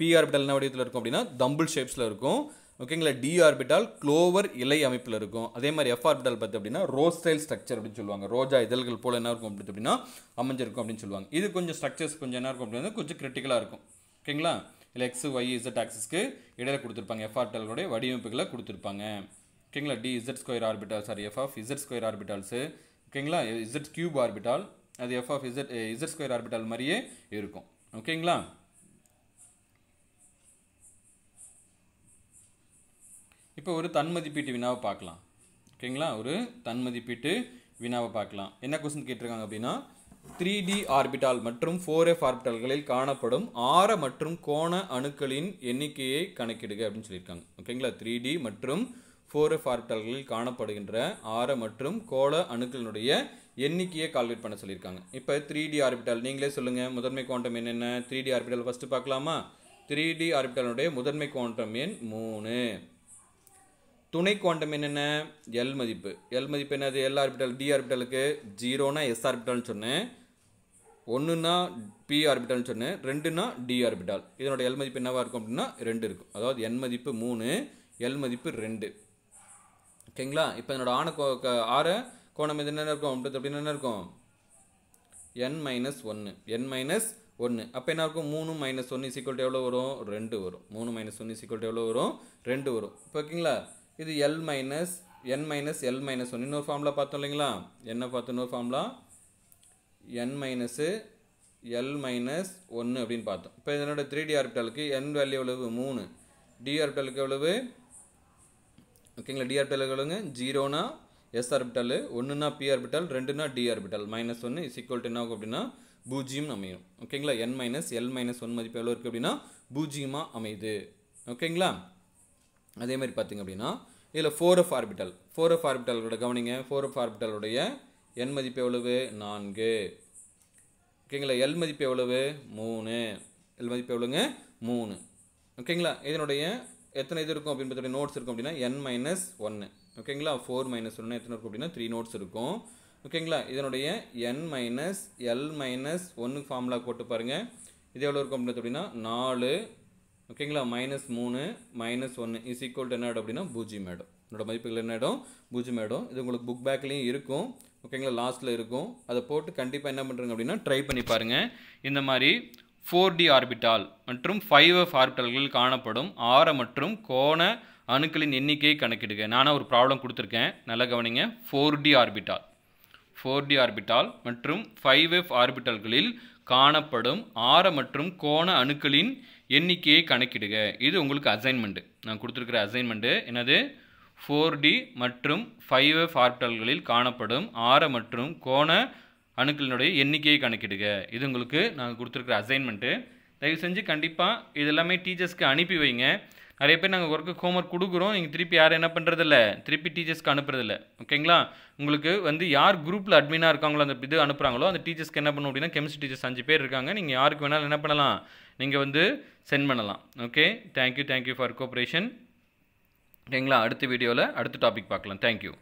பி ஆர்பிட்டல் என்ன வடிவத்தில் இருக்கும் அப்படின்னா தம்பிள் ஷேப்ஸில் இருக்கும் ஓகேங்களா டி ஆர்பிட்டால் க்ளோவர் இலை அமைப்பில் இருக்கும் அதே மாதிரி எஃப் ஆர்பிட்டால் பார்த்து அப்படின்னா ரோஸ் ஸ்டைல் ஸ்ட்ரக்சர் அப்படின்னு சொல்லுவாங்க ரோஜா இதழ்கள் போல் என்ன இருக்கும் அப்படின்னு அப்படின்னா அமைஞ்சிருக்கும் அப்படின்னு சொல்லுவாங்க இது கொஞ்சம் ஸ்ட்ரக்சர்ஸ் கொஞ்சம் என்ன இருக்கும் அப்படின்னா கொஞ்சம் கிரிட்டிக்கலாக இருக்கும் ஓகேங்களா இல்லை எக்ஸ் ஒய் இசட் ஆக்சிஸ்க்கு இடையில கொடுத்துருப்பாங்க எஃப் ஆர்பிட்டாலோடைய வடிவமைப்புகளை கொடுத்துருப்பாங்க ஓகேங்களா d z square orbital sorry f of z square orbitals ஓகேங்களா இசட் கியூப் ஆர்பிட்டால் அது f of z z square orbital மாதிரியே இருக்கும் ஓகேங்களா இப்போ ஒரு தன்மதிப்பீட்டு வினாவை பார்க்கலாம் ஓகேங்களா ஒரு தன்மதிப்பீட்டு வினாவை பார்க்கலாம் என்ன கொஸ்டின் கேட்டிருக்காங்க அப்படின்னா த்ரீ டி ஆர்பிட்டால் மற்றும் ஃபோர் எஃப் ஆர்பிட்டால்களில் காணப்படும் ஆர மற்றும் கோண அணுக்களின் எண்ணிக்கையை கணக்கிடுக அப்படின்னு சொல்லியிருக்காங்க ஓகேங்களா த்ரீ டி மற்றும் ஃபோர் எஃப் ஆர்பிட்டால்களில் காணப்படுகின்ற ஆர மற்றும் கோள அணுக்களினுடைய எண்ணிக்கையை கால்குலேட் பண்ண சொல்லியிருக்காங்க இப்போ த்ரீ டி ஆர்பிட்டால் நீங்களே சொல்லுங்கள் முதன்மை குவாண்டம் என்னென்ன த்ரீ டி ஆர்பிட்டால் ஃபஸ்ட்டு பார்க்கலாமா த்ரீ டி ஆர்பிட்டாலுடைய முதன்மை குவாண்டம் எண் மூணு துணை குவாண்டம் என்னென்ன எல் மதிப்பு எல் மதிப்பு என்னது எல் ஆர்பிட்டல் டி ஆர்பிட்டலுக்கு ஜீரோனா எஸ் ஆர்பிட்டல்னு சொன்னேன் ஒன்றுனா பி ஆர்பிட்டல்னு சொன்னேன் ரெண்டுனா டி ஆர்பிட்டால் இதனோட எல் மதிப்பு என்னவாக இருக்கும் அப்படின்னா ரெண்டு இருக்கும் அதாவது என் மதிப்பு மூணு எல் மதிப்பு ரெண்டு ஓகேங்களா இப்போ என்னோட ஆண கோ ஆற கோணம் எது என்ன இருக்கும் அப்படின்றது என்ன இருக்கும் என் மைனஸ் ஒன்று என் மைனஸ் ஒன்று அப்போ என்ன இருக்கும் மூணு மைனஸ் ஒன்று சீக்கிரம் எவ்வளோ வரும் ரெண்டு வரும் மூணு மைனஸ் ஒன்று சீக்கிரம் எவ்வளோ வரும் ரெண்டு வரும் இப்போ ஓகேங்களா இது l minus n minus l minus one இன்னொரு ஃபார்முலா பார்த்தோம் இல்லைங்களா என்ன பார்த்தோம் இன்னொரு formula n minus l minus ஒன்று அப்படின்னு பார்த்தோம் இப்போ இதனோட த்ரீ டி ஆர்பிட்டலுக்கு என் வேல்யூ எவ்வளவு மூணு டி ஆர்பிட்டலுக்கு எவ்வளவு ஓகேங்களா டி ஆர்பிட்டலுக்கு எவ்வளோங்க ஜீரோனா எஸ் ஆர்பிட்டல் ஒன்றுனா பி ஆர்பிட்டல் ரெண்டுனா டி ஆர்பிட்டல் மைனஸ் ஒன்று இஸ் ஈக்குவல் டு ஆகும் அப்படின்னா பூஜ்ஜியம் அமையும் ஓகேங்களா n minus l minus one மதிப்பு எவ்வளோ இருக்குது அப்படின்னா பூஜ்ஜியமாக அமையுது ஓகேங்களா அதே மாதிரி பார்த்திங்க அப்படின்னா இதில் four of orbital four of ஆர்பிட்டலோட கவனிங்க ஃபோர் ஆஃப் ஆர்பிட்டலுடைய எண் மதிப்பு எவ்வளவு நான்கு ஓகேங்களா எல் மதிப்பு எவ்வளவு மூணு எல் மதிப்பு எவ்வளோங்க மூணு ஓகேங்களா இதனுடைய எத்தனை இது இருக்கும் அப்படின்னு நோட்ஸ் இருக்கும் அப்படின்னா என் மைனஸ் ஒன்று ஓகேங்களா ஃபோர் மைனஸ் ஒன்று எத்தனை இருக்கும் அப்படின்னா த்ரீ நோட்ஸ் இருக்கும் ஓகேங்களா இதனுடைய என் மைனஸ் எல் மைனஸ் ஒன்று ஃபார்முலா போட்டு பாருங்கள் இது எவ்வளோ இருக்கும் அப்படின்னு அப்படின்னா நாலு ஓகேங்களா மைனஸ் மூணு மைனஸ் ஒன்று இஸ் ஈக்குவல் டு என்ன ஆகிடும் அப்படின்னா பூஜ்ஜியம் ஆகிடும் என்னோட மதிப்புகள் என்ன ஆகிடும் பூஜ்ஜியம் ஆகிடும் இது உங்களுக்கு புக் பேக்லேயும் இருக்கும் ஓகேங்களா லாஸ்ட்டில் இருக்கும் அதை போட்டு கண்டிப்பாக என்ன பண்ணுறங்க அப்படின்னா ட்ரை பண்ணி பாருங்கள் இந்த மாதிரி ஃபோர் டி ஆர்பிட்டால் மற்றும் ஃபைவ் எஃப் ஆர்பிட்டல்களில் காணப்படும் ஆர மற்றும் கோண அணுக்களின் எண்ணிக்கையை கணக்கிடுங்க நானாக ஒரு ப்ராப்ளம் கொடுத்துருக்கேன் நல்லா கவனிங்க four d orbital four d orbital மற்றும் ஃபைவ் எஃப் ஆர்பிட்டல்களில் காணப்படும் ஆர மற்றும் கோண அணுக்களின் எண்ணிக்கையை கணக்கிடுக இது உங்களுக்கு அசைன்மெண்ட்டு நான் கொடுத்துருக்குற அசைன்மெண்ட்டு என்னது ஃபோர் டி மற்றும் ஃபைவ் ஃபார்டல்களில் காணப்படும் ஆர மற்றும் கோண அணுக்களினுடைய எண்ணிக்கையை கணக்கிடுக இது உங்களுக்கு நாங்கள் கொடுத்துருக்குற அசைன்மெண்ட்டு தயவு செஞ்சு கண்டிப்பாக இது எல்லாமே டீச்சர்ஸ்க்கு அனுப்பி வைங்க நிறைய பேர் நாங்கள் ஒர்க்கு ஹோம்ஒர்க் கொடுக்குறோம் நீங்கள் திருப்பி யாரும் என்ன பண்ணுறதில்ல திருப்பி டீச்சர்ஸ்க்கு அனுப்புறதில்ல ஓகேங்களா உங்களுக்கு வந்து யார் குரூப்பில் அட்மினாக இருக்காங்களோ அந்த இது அனுப்புகிறாங்களோ அந்த டீச்சர்ஸ்க்கு என்ன பண்ணும் அப்படின்னா கெமிஸ்ட்ரி டீச்சர்ஸ் அஞ்சு பேர் இருக்காங்க நீங்கள் யாருக்கு வேணாலும் என்ன பண்ணலாம் நீங்கள் வந்து சென்ட் பண்ணலாம் okay thank you thank you for cooperation ஓகேங்களா அடுத்த வீடியோவில் அடுத்த டாபிக் பார்க்கலாம் தேங்க்யூ